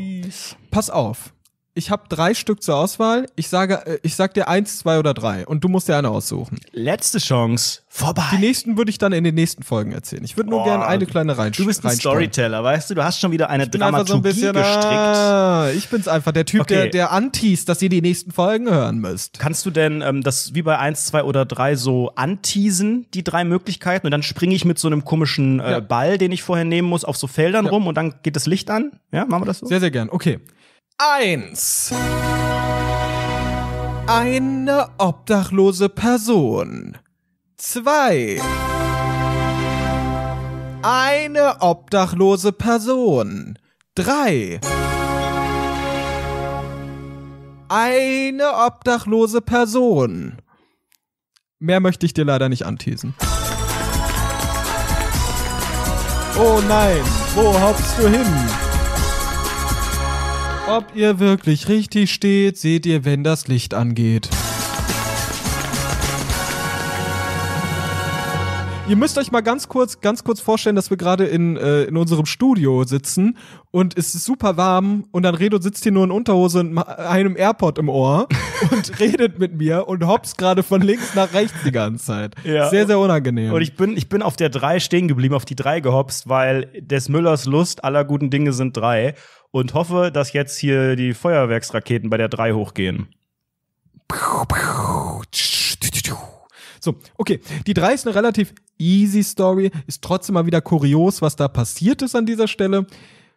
Pass auf ich habe drei Stück zur Auswahl. Ich sage, äh, ich sag dir eins, zwei oder drei und du musst dir eine aussuchen. Letzte Chance. Vorbei. Die nächsten würde ich dann in den nächsten Folgen erzählen. Ich würde nur oh, gerne eine kleine reinstellen. Du bist ein Storyteller, weißt du? Du hast schon wieder eine ich Dramaturgie so ein bisschen, gestrickt. Ah, ich bin's einfach der Typ, okay. der, der anteast, dass ihr die nächsten Folgen hören müsst. Kannst du denn ähm, das wie bei eins, zwei oder drei so anteasen, die drei Möglichkeiten? Und dann springe ich mit so einem komischen äh, ja. Ball, den ich vorher nehmen muss, auf so Feldern ja. rum und dann geht das Licht an? Ja, machen wir das so? Sehr, sehr gern. Okay. 1. Eine obdachlose Person. 2. Eine obdachlose Person. 3. Eine obdachlose Person. Mehr möchte ich dir leider nicht anteasen. Oh nein, wo hoppst du hin? Ob ihr wirklich richtig steht, seht ihr, wenn das Licht angeht. Ihr müsst euch mal ganz kurz, ganz kurz vorstellen, dass wir gerade in, äh, in unserem Studio sitzen und es ist super warm und dann Redo sitzt hier nur in Unterhose und einem AirPod im Ohr (laughs) und redet mit mir und hops gerade von links nach rechts die ganze Zeit. Ja. Sehr, sehr unangenehm. Und ich bin, ich bin auf der 3 stehen geblieben, auf die 3 gehopst, weil des Müllers Lust aller guten Dinge sind 3 und hoffe, dass jetzt hier die Feuerwerksraketen bei der 3 hochgehen. So, okay. Die 3 ist eine relativ easy Story, ist trotzdem mal wieder kurios, was da passiert ist an dieser Stelle.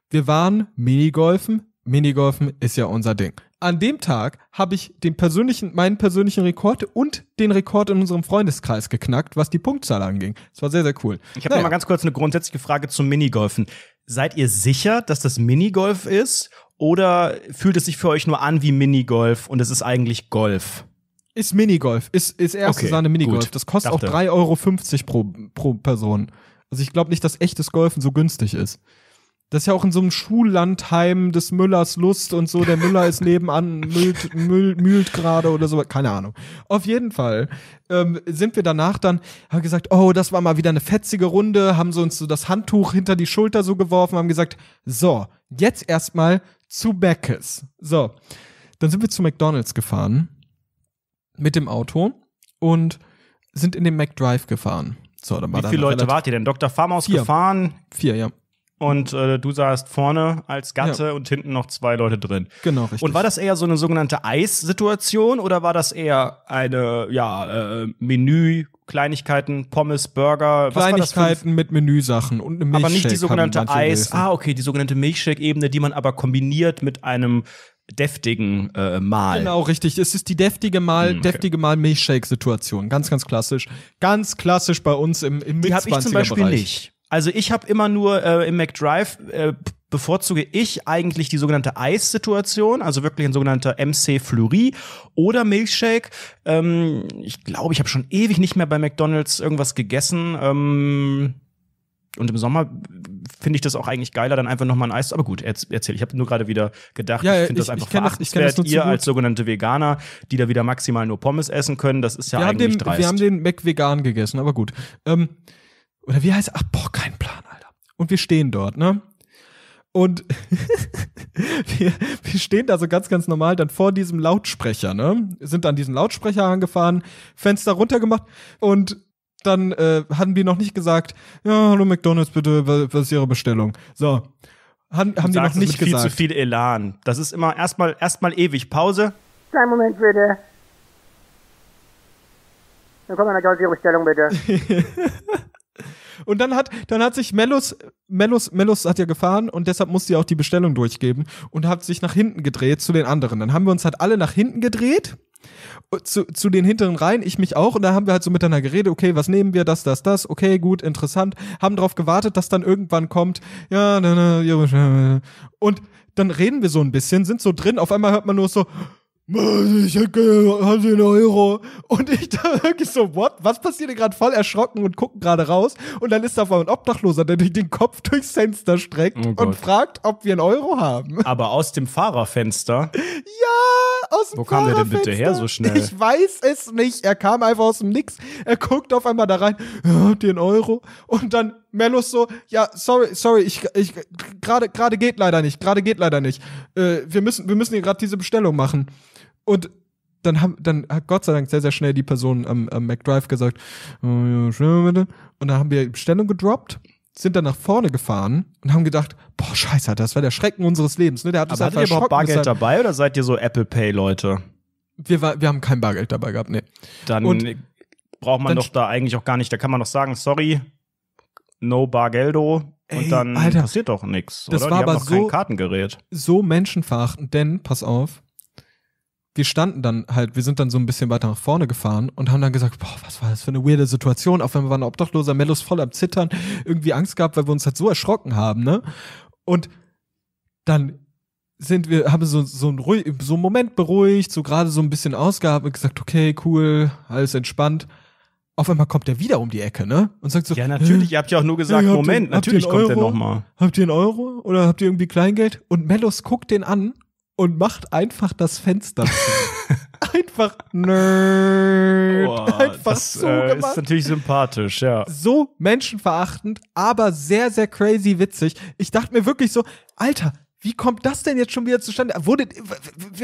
Wir waren Minigolfen. Minigolfen ist ja unser Ding. An dem Tag habe ich den persönlichen, meinen persönlichen Rekord und den Rekord in unserem Freundeskreis geknackt, was die Punktzahl anging. Das war sehr, sehr cool. Ich habe naja. mal ganz kurz eine grundsätzliche Frage zum Minigolfen. Seid ihr sicher, dass das Minigolf ist oder fühlt es sich für euch nur an wie Minigolf und es ist eigentlich Golf? Ist Minigolf, ist, ist erste okay, Sahne Minigolf. Gut. Das kostet Dachte. auch 3,50 Euro pro, pro Person. Also ich glaube nicht, dass echtes Golfen so günstig ist. Das ist ja auch in so einem Schullandheim des Müllers Lust und so. Der Müller ist nebenan, (laughs) mühlt, mühlt, müllt gerade oder so. Keine Ahnung. Auf jeden Fall ähm, sind wir danach dann, haben gesagt, oh, das war mal wieder eine fetzige Runde, haben so uns so das Handtuch hinter die Schulter so geworfen, haben gesagt, so, jetzt erstmal zu Beckes. So, dann sind wir zu McDonalds gefahren mit dem Auto und sind in den McDrive gefahren. So, dann war Wie viele Leute wart ihr denn? Dr. Farmaus vier. gefahren? Vier, ja. Und äh, du saßt vorne als Gatte ja. und hinten noch zwei Leute drin. Genau, richtig. Und war das eher so eine sogenannte Eis-Situation oder war das eher eine, ja, äh, Menü, Kleinigkeiten, Pommes, Burger? Was Kleinigkeiten mit Menüsachen und eine Milchshake. Aber nicht die sogenannte Eis. Ah, okay, die sogenannte Milchshake-Ebene, die man aber kombiniert mit einem deftigen äh, Mal. Genau, richtig. Es ist die deftige Mal, hm, okay. deftige Mal Milchshake-Situation. Ganz, ganz klassisch. Ganz klassisch bei uns im, im Die habe ich zum Beispiel Bereich. nicht. Also ich habe immer nur äh, im McDrive äh, bevorzuge ich eigentlich die sogenannte Eissituation, also wirklich ein sogenannter MC Fleury oder Milchshake. Ähm, ich glaube, ich habe schon ewig nicht mehr bei McDonald's irgendwas gegessen. Ähm, und im Sommer finde ich das auch eigentlich geiler, dann einfach nochmal ein Eis. Aber gut, erzähl. Ich habe nur gerade wieder gedacht, ja, ich finde das einfach verachtenswert. Ihr als sogenannte Veganer, die da wieder maximal nur Pommes essen können, das ist ja wir eigentlich haben den, dreist. Wir haben den Mac vegan gegessen, aber gut. Ähm, oder wie heißt Ach, boah, kein Plan, Alter. Und wir stehen dort, ne? Und (laughs) wir, wir stehen da so ganz, ganz normal dann vor diesem Lautsprecher, ne? Sind an diesen Lautsprecher angefahren, Fenster runtergemacht und dann äh, hatten wir noch nicht gesagt, ja, hallo McDonalds, bitte, was ist Ihre Bestellung? So. Han, haben die noch nicht gesagt. Viel zu viel Elan. Das ist immer erstmal erstmal ewig. Pause. Kleinen Moment bitte. Dann kommt eine Ihre Bestellung bitte. (laughs) Und dann hat, dann hat sich Mellus, Mellus, Mellus hat ja gefahren und deshalb musste ja auch die Bestellung durchgeben und hat sich nach hinten gedreht zu den anderen. Dann haben wir uns halt alle nach hinten gedreht zu, zu den hinteren Reihen, ich mich auch, und da haben wir halt so miteinander geredet, okay, was nehmen wir, das, das, das, okay, gut, interessant, haben darauf gewartet, dass dann irgendwann kommt, ja, na, na, ja, und dann reden wir so ein bisschen, sind so drin, auf einmal hört man nur so, ich hätte gerne einen Euro? Und ich da (laughs) wirklich so, what? Was passiert denn gerade voll erschrocken und gucken gerade raus? Und dann ist da mal ein Obdachloser, der den Kopf durchs Fenster streckt oh und fragt, ob wir einen Euro haben. Aber aus dem Fahrerfenster? (laughs) Ja! aus dem Wo kam der denn bitte her so schnell? Ich weiß es nicht. Er kam einfach aus dem Nix. Er guckt auf einmal da rein, habt ihr einen Euro? Und dann Melos so, ja, sorry, sorry, ich, ich gerade gerade geht leider nicht, gerade geht leider nicht. Äh, wir müssen wir müssen hier gerade diese Bestellung machen. Und dann, haben, dann hat Gott sei Dank sehr, sehr schnell die Person am, am McDrive gesagt, oh, ja, bitte. und dann haben wir die Bestellung gedroppt sind dann nach vorne gefahren und haben gedacht, boah, scheiße, das war der Schrecken unseres Lebens. Ne? Der hat Aber hattet ihr überhaupt Bargeld dabei oder seid ihr so Apple Pay-Leute? Wir, wir haben kein Bargeld dabei gehabt, nee. Dann und braucht man dann doch da eigentlich auch gar nicht, da kann man doch sagen, sorry, no Bargeldo. Ey, und dann Alter, passiert doch nichts. Das oder? war aber so, Kartengerät. so menschenverachtend, denn, pass auf, wir standen dann halt, wir sind dann so ein bisschen weiter nach vorne gefahren und haben dann gesagt, boah, was war das für eine weirde Situation? Auf einmal war ein Obdachloser, Mellos voll am Zittern, irgendwie Angst gehabt, weil wir uns halt so erschrocken haben, ne? Und dann sind wir, haben so, so, ein, so einen Moment beruhigt, so gerade so ein bisschen ausgehabt und gesagt, okay, cool, alles entspannt. Auf einmal kommt der wieder um die Ecke, ne? Und sagt so, ja, natürlich, ihr habt ja auch nur gesagt, Moment, ihr, natürlich kommt Euro? der nochmal. Habt ihr einen Euro oder habt ihr irgendwie Kleingeld? Und Mellos guckt den an und macht einfach das Fenster (laughs) einfach nerd. Oh, einfach das, so äh, ist natürlich sympathisch, ja. So menschenverachtend, aber sehr, sehr crazy witzig. Ich dachte mir wirklich so, Alter, wie kommt das denn jetzt schon wieder zustande? Wurde,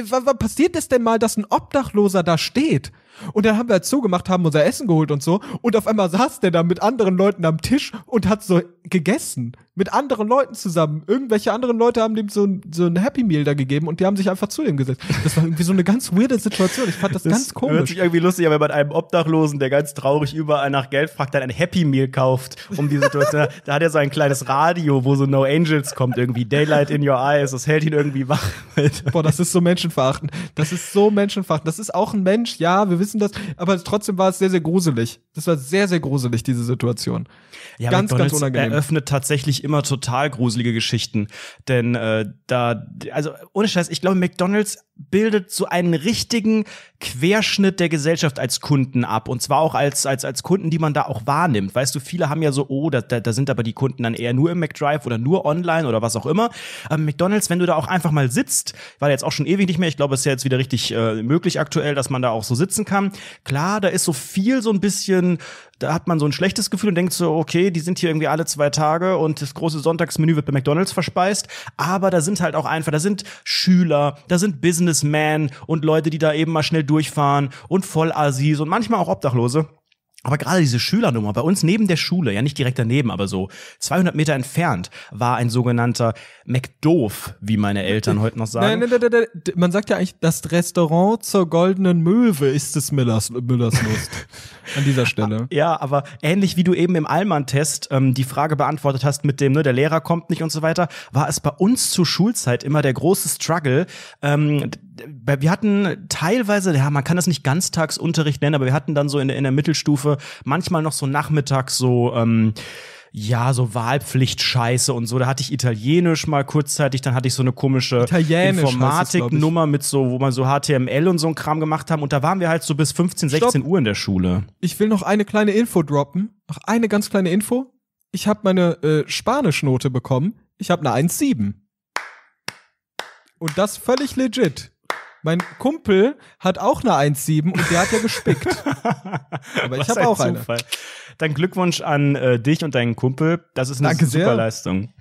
wann passiert es denn mal, dass ein Obdachloser da steht? Und dann haben wir halt zugemacht, haben unser Essen geholt und so. Und auf einmal saß der da mit anderen Leuten am Tisch und hat so gegessen. Mit anderen Leuten zusammen. Irgendwelche anderen Leute haben dem so ein, so ein Happy Meal da gegeben und die haben sich einfach zu ihm gesetzt. Das war irgendwie so eine ganz weirde Situation. Ich fand das, das ganz komisch. Hört sich irgendwie lustig an, wenn man einem Obdachlosen, der ganz traurig überall nach Geld fragt, dann ein Happy Meal kauft, um die Situation. (laughs) da hat er so ein kleines Radio, wo so No Angels kommt irgendwie. Daylight in your eyes. Das hält ihn irgendwie wach. Boah, das ist so menschenverachtend. Das ist so menschenverachtend. Das ist auch ein Mensch. Ja, wir wissen das, aber trotzdem war es sehr, sehr gruselig. Das war sehr, sehr gruselig, diese Situation. Ja, ganz, McDonald's ganz unangenehm. eröffnet tatsächlich immer total gruselige Geschichten. Denn äh, da, also ohne Scheiß, ich glaube, McDonalds bildet so einen richtigen Querschnitt der Gesellschaft als Kunden ab. Und zwar auch als, als, als Kunden, die man da auch wahrnimmt. Weißt du, viele haben ja so, oh, da, da, sind aber die Kunden dann eher nur im McDrive oder nur online oder was auch immer. Ähm, McDonalds, wenn du da auch einfach mal sitzt, war jetzt auch schon ewig nicht mehr, ich glaube, es ist ja jetzt wieder richtig äh, möglich aktuell, dass man da auch so sitzen kann. Klar, da ist so viel so ein bisschen da hat man so ein schlechtes Gefühl und denkt so, okay, die sind hier irgendwie alle zwei Tage und das große Sonntagsmenü wird bei McDonalds verspeist. Aber da sind halt auch einfach, da sind Schüler, da sind Businessmen und Leute, die da eben mal schnell durchfahren und voll Assis und manchmal auch Obdachlose. Aber gerade diese Schülernummer bei uns neben der Schule, ja nicht direkt daneben, aber so 200 Meter entfernt, war ein sogenannter McDoof, wie meine Eltern heute noch sagen. Nein, nein, nein, nein, man sagt ja eigentlich, das Restaurant zur goldenen Möwe ist es Müllers, Müllers Lust. (laughs) An dieser Stelle. Ah, ja, aber ähnlich wie du eben im Allmann-Test ähm, die Frage beantwortet hast mit dem, ne, der Lehrer kommt nicht und so weiter, war es bei uns zur Schulzeit immer der große Struggle, ähm, wir hatten teilweise, ja, man kann das nicht Ganztagsunterricht nennen, aber wir hatten dann so in der, in der Mittelstufe manchmal noch so nachmittags so, ähm, ja, so Wahlpflichtscheiße und so. Da hatte ich Italienisch mal kurzzeitig, dann hatte ich so eine komische Informatiknummer mit so, wo man so HTML und so ein Kram gemacht haben. Und da waren wir halt so bis 15, 16 Stopp. Uhr in der Schule. Ich will noch eine kleine Info droppen. Noch eine ganz kleine Info. Ich habe meine äh, Spanischnote bekommen. Ich habe eine 1,7. Und das völlig legit. Mein Kumpel hat auch eine 1,7 und der hat ja gespickt. (laughs) Aber ich habe auch Zufall. eine. Dann Glückwunsch an äh, dich und deinen Kumpel. Das ist eine Danke super sehr. Leistung.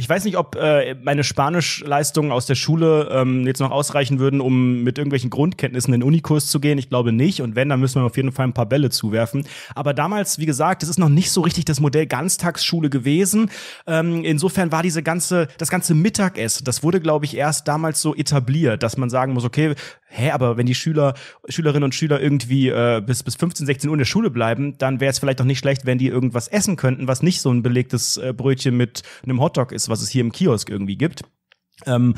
Ich weiß nicht, ob äh, meine Spanischleistungen aus der Schule ähm, jetzt noch ausreichen würden, um mit irgendwelchen Grundkenntnissen in den Unikurs zu gehen. Ich glaube nicht. Und wenn, dann müssen wir auf jeden Fall ein paar Bälle zuwerfen. Aber damals, wie gesagt, es ist noch nicht so richtig das Modell Ganztagsschule gewesen. Ähm, insofern war diese ganze, das ganze Mittagessen, das wurde, glaube ich, erst damals so etabliert, dass man sagen muss, okay, hä, aber wenn die Schüler, Schülerinnen und Schüler irgendwie äh, bis, bis 15, 16 Uhr in der Schule bleiben, dann wäre es vielleicht doch nicht schlecht, wenn die irgendwas essen könnten, was nicht so ein belegtes äh, Brötchen mit einem Hotdog ist, was es hier im Kiosk irgendwie gibt. Ähm,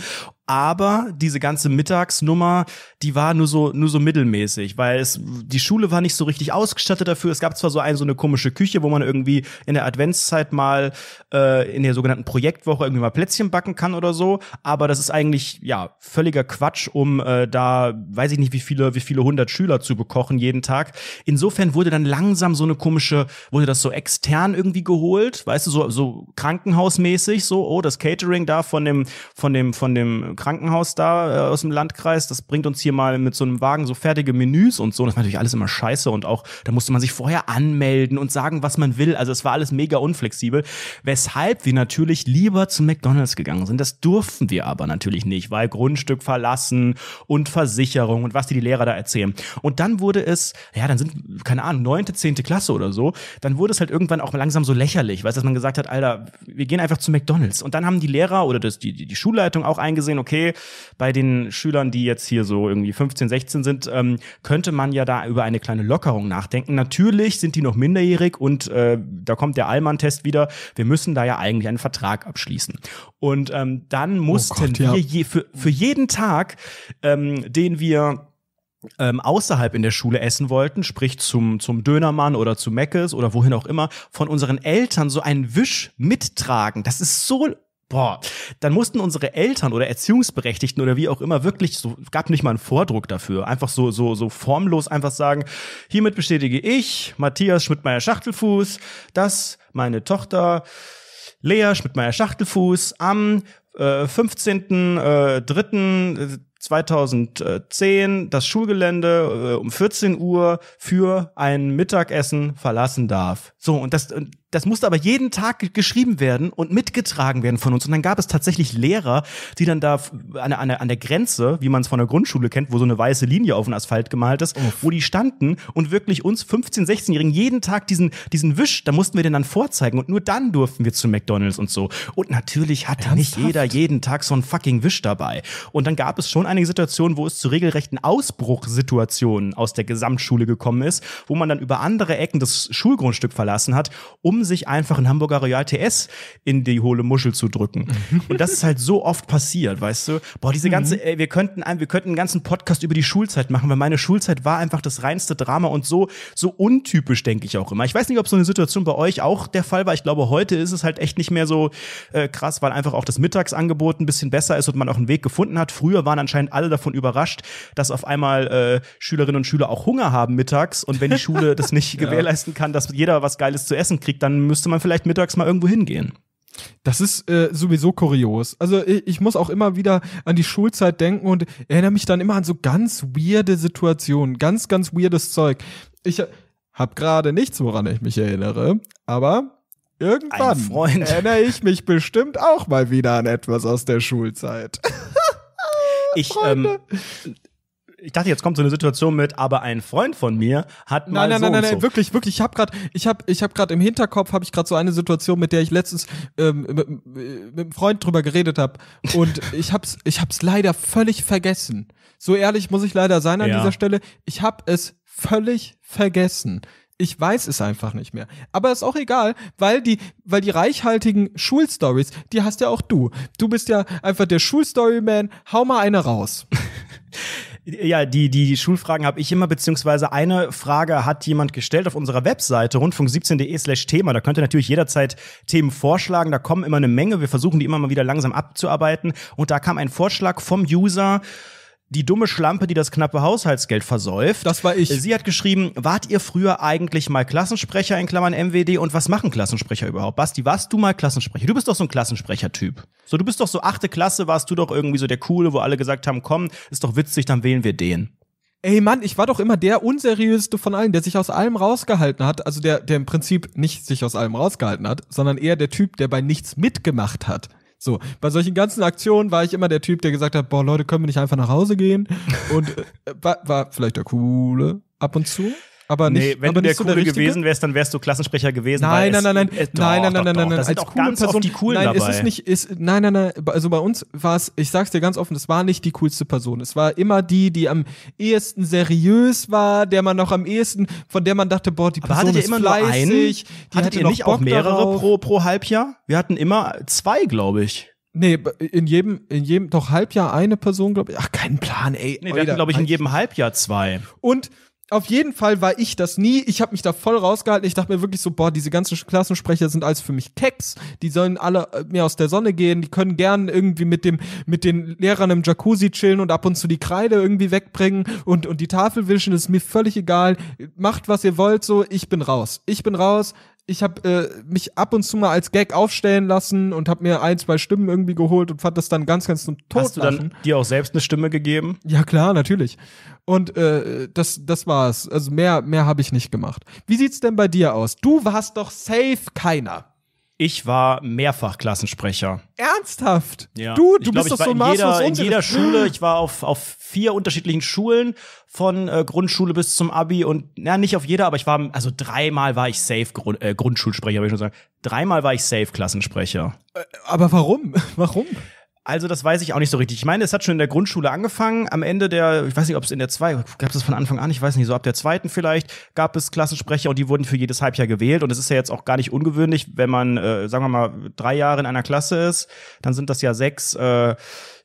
aber diese ganze Mittagsnummer, die war nur so nur so mittelmäßig, weil es die Schule war nicht so richtig ausgestattet dafür. Es gab zwar so eine so eine komische Küche, wo man irgendwie in der Adventszeit mal äh, in der sogenannten Projektwoche irgendwie mal Plätzchen backen kann oder so, aber das ist eigentlich ja völliger Quatsch, um äh, da weiß ich nicht wie viele wie viele hundert Schüler zu bekochen jeden Tag. Insofern wurde dann langsam so eine komische wurde das so extern irgendwie geholt, weißt du so so Krankenhausmäßig so oh das Catering da von dem von dem von dem Krankenhaus da äh, aus dem Landkreis, das bringt uns hier mal mit so einem Wagen so fertige Menüs und so. das war natürlich alles immer scheiße und auch, da musste man sich vorher anmelden und sagen, was man will. Also es war alles mega unflexibel. Weshalb wir natürlich lieber zu McDonalds gegangen sind. Das durften wir aber natürlich nicht, weil Grundstück verlassen und Versicherung und was die, die Lehrer da erzählen. Und dann wurde es, ja, dann sind, keine Ahnung, neunte, zehnte Klasse oder so, dann wurde es halt irgendwann auch langsam so lächerlich, weißt dass man gesagt hat, Alter, wir gehen einfach zu McDonalds. Und dann haben die Lehrer oder das, die, die Schulleitung auch eingesehen okay, bei den Schülern, die jetzt hier so irgendwie 15, 16 sind, ähm, könnte man ja da über eine kleine Lockerung nachdenken. Natürlich sind die noch minderjährig und äh, da kommt der Allmann-Test wieder. Wir müssen da ja eigentlich einen Vertrag abschließen. Und ähm, dann oh mussten oh Gott, ja. wir je, für, für jeden Tag, ähm, den wir ähm, außerhalb in der Schule essen wollten, sprich zum, zum Dönermann oder zu Meckes oder wohin auch immer, von unseren Eltern so einen Wisch mittragen. Das ist so boah, dann mussten unsere Eltern oder Erziehungsberechtigten oder wie auch immer wirklich, so gab nicht mal einen Vordruck dafür, einfach so so so formlos einfach sagen, hiermit bestätige ich Matthias Schmidtmeier Schachtelfuß, dass meine Tochter Lea Schmidtmeier Schachtelfuß am äh, 15. Äh, 3. 2010 äh, das Schulgelände äh, um 14 Uhr für ein Mittagessen verlassen darf. So, und das, und das musste aber jeden Tag geschrieben werden und mitgetragen werden von uns. Und dann gab es tatsächlich Lehrer, die dann da an, an, an der Grenze, wie man es von der Grundschule kennt, wo so eine weiße Linie auf den Asphalt gemalt ist, Uff. wo die standen und wirklich uns 15-, 16-Jährigen jeden Tag diesen, diesen Wisch, da mussten wir den dann vorzeigen. Und nur dann durften wir zu McDonalds und so. Und natürlich hatte Ernsthaft? nicht jeder jeden Tag so einen fucking Wisch dabei. Und dann gab es schon einige Situationen, wo es zu regelrechten Ausbruchsituationen aus der Gesamtschule gekommen ist, wo man dann über andere Ecken das Schulgrundstück verlassen hat, um sich einfach ein Hamburger Royal TS in die hohle Muschel zu drücken. Mhm. Und das ist halt so oft passiert, weißt du? Boah, diese mhm. ganze, mhm. ey, wir könnten, wir könnten einen ganzen Podcast über die Schulzeit machen, weil meine Schulzeit war einfach das reinste Drama und so, so untypisch, denke ich auch immer. Ich weiß nicht, ob so eine Situation bei euch auch der Fall war. Ich glaube, heute ist es halt echt nicht mehr so äh, krass, weil einfach auch das Mittagsangebot ein bisschen besser ist und man auch einen Weg gefunden hat. Früher waren anscheinend alle davon überrascht, dass auf einmal äh, Schülerinnen und Schüler auch Hunger haben mittags und wenn die Schule (laughs) das nicht ja. gewährleisten kann, dass jeder was Geiles zu essen kriegt, dann dann müsste man vielleicht mittags mal irgendwo hingehen. Das ist äh, sowieso kurios. Also ich, ich, muss auch immer wieder an die Schulzeit denken und erinnere mich dann immer an so ganz weirde Situationen, ganz, ganz weirdes Zeug. Ich äh, habe gerade nichts, woran ich mich erinnere, aber irgendwann erinnere ich mich bestimmt auch mal wieder an etwas aus der Schulzeit. (laughs) ich, ähm, ich dachte, jetzt kommt so eine Situation mit, aber ein Freund von mir hat nein, mal nein, so nein, nein, nein, so. wirklich, wirklich. Ich habe gerade, ich habe, ich habe gerade im Hinterkopf habe ich gerade so eine Situation, mit der ich letztens ähm, mit, mit einem Freund drüber geredet habe und (laughs) ich hab's, ich hab's leider völlig vergessen. So ehrlich muss ich leider sein an ja. dieser Stelle. Ich habe es völlig vergessen. Ich weiß es einfach nicht mehr. Aber ist auch egal, weil die, weil die reichhaltigen Schulstories, die hast ja auch du. Du bist ja einfach der Schulstory-Man. Hau mal eine raus. (laughs) Ja, die, die, die Schulfragen habe ich immer, beziehungsweise eine Frage hat jemand gestellt auf unserer Webseite rundfunk17.de slash Thema. Da könnt ihr natürlich jederzeit Themen vorschlagen. Da kommen immer eine Menge. Wir versuchen die immer mal wieder langsam abzuarbeiten. Und da kam ein Vorschlag vom User, die dumme Schlampe, die das knappe Haushaltsgeld versäuft. Das war ich. Sie hat geschrieben, wart ihr früher eigentlich mal Klassensprecher in Klammern MWD und was machen Klassensprecher überhaupt? Basti, warst du mal Klassensprecher? Du bist doch so ein Klassensprecher-Typ. So, du bist doch so achte Klasse, warst du doch irgendwie so der Coole, wo alle gesagt haben, komm, ist doch witzig, dann wählen wir den. Ey Mann, ich war doch immer der unseriöseste von allen, der sich aus allem rausgehalten hat, also der, der im Prinzip nicht sich aus allem rausgehalten hat, sondern eher der Typ, der bei nichts mitgemacht hat. So, bei solchen ganzen Aktionen war ich immer der Typ, der gesagt hat, boah, Leute, können wir nicht einfach nach Hause gehen? Und äh, war, war vielleicht der Coole ab und zu aber nicht. Nee, wenn aber du der Coole der gewesen wärst, dann wärst du Klassensprecher gewesen. Nein, nein, nein, nein, es, nein, nein, nein, äh, nein, nein, nein. nein, nein, nein, Person, oft die coolen nein, dabei. Ist es nicht, ist, nein, nein, nein. Also bei uns war es, ich sag's dir ganz offen, es war nicht die coolste Person. Es war immer die, die am ehesten seriös war, der man noch am ehesten, von der man dachte, boah, die Person aber hattet ist immer fleißig. Nur Die hattet hatte ihr nicht Bock auch mehrere pro pro Halbjahr? Wir hatten immer zwei, glaube ich. Nee, in jedem, in jedem, doch Halbjahr eine Person, glaube ich. Ach, keinen Plan, ey. Nee, wir hatten, glaube ich, in halt. jedem Halbjahr zwei. Und auf jeden Fall war ich das nie. Ich habe mich da voll rausgehalten. Ich dachte mir wirklich so, boah, diese ganzen Klassensprecher sind alles für mich Keks. Die sollen alle äh, mir aus der Sonne gehen. Die können gern irgendwie mit dem mit den Lehrern im Jacuzzi chillen und ab und zu die Kreide irgendwie wegbringen und und die Tafel wischen. Das ist mir völlig egal. Macht was ihr wollt so. Ich bin raus. Ich bin raus ich habe äh, mich ab und zu mal als Gag aufstellen lassen und habe mir ein, zwei Stimmen irgendwie geholt und fand das dann ganz, ganz zum Tod. Hast du dann dir auch selbst eine Stimme gegeben? Ja, klar, natürlich. Und äh, das, das war's. Also mehr, mehr habe ich nicht gemacht. Wie sieht's denn bei dir aus? Du warst doch safe keiner. Ich war mehrfach Klassensprecher. Ernsthaft? Ja. Du, du glaub, bist doch so in jeder, in jeder Schule. (laughs) Ich war auf, auf vier unterschiedlichen Schulen von äh, Grundschule bis zum Abi und na nicht auf jeder, aber ich war also dreimal war ich safe Grund, äh, Grundschulsprecher, würde ich schon sagen. Dreimal war ich safe Klassensprecher. Äh, aber warum? (laughs) warum? Also das weiß ich auch nicht so richtig. Ich meine, es hat schon in der Grundschule angefangen. Am Ende der, ich weiß nicht, ob es in der zweiten, gab es das von Anfang an, ich weiß nicht, so ab der zweiten vielleicht, gab es Klassensprecher und die wurden für jedes Halbjahr gewählt. Und es ist ja jetzt auch gar nicht ungewöhnlich, wenn man, äh, sagen wir mal, drei Jahre in einer Klasse ist, dann sind das ja sechs äh,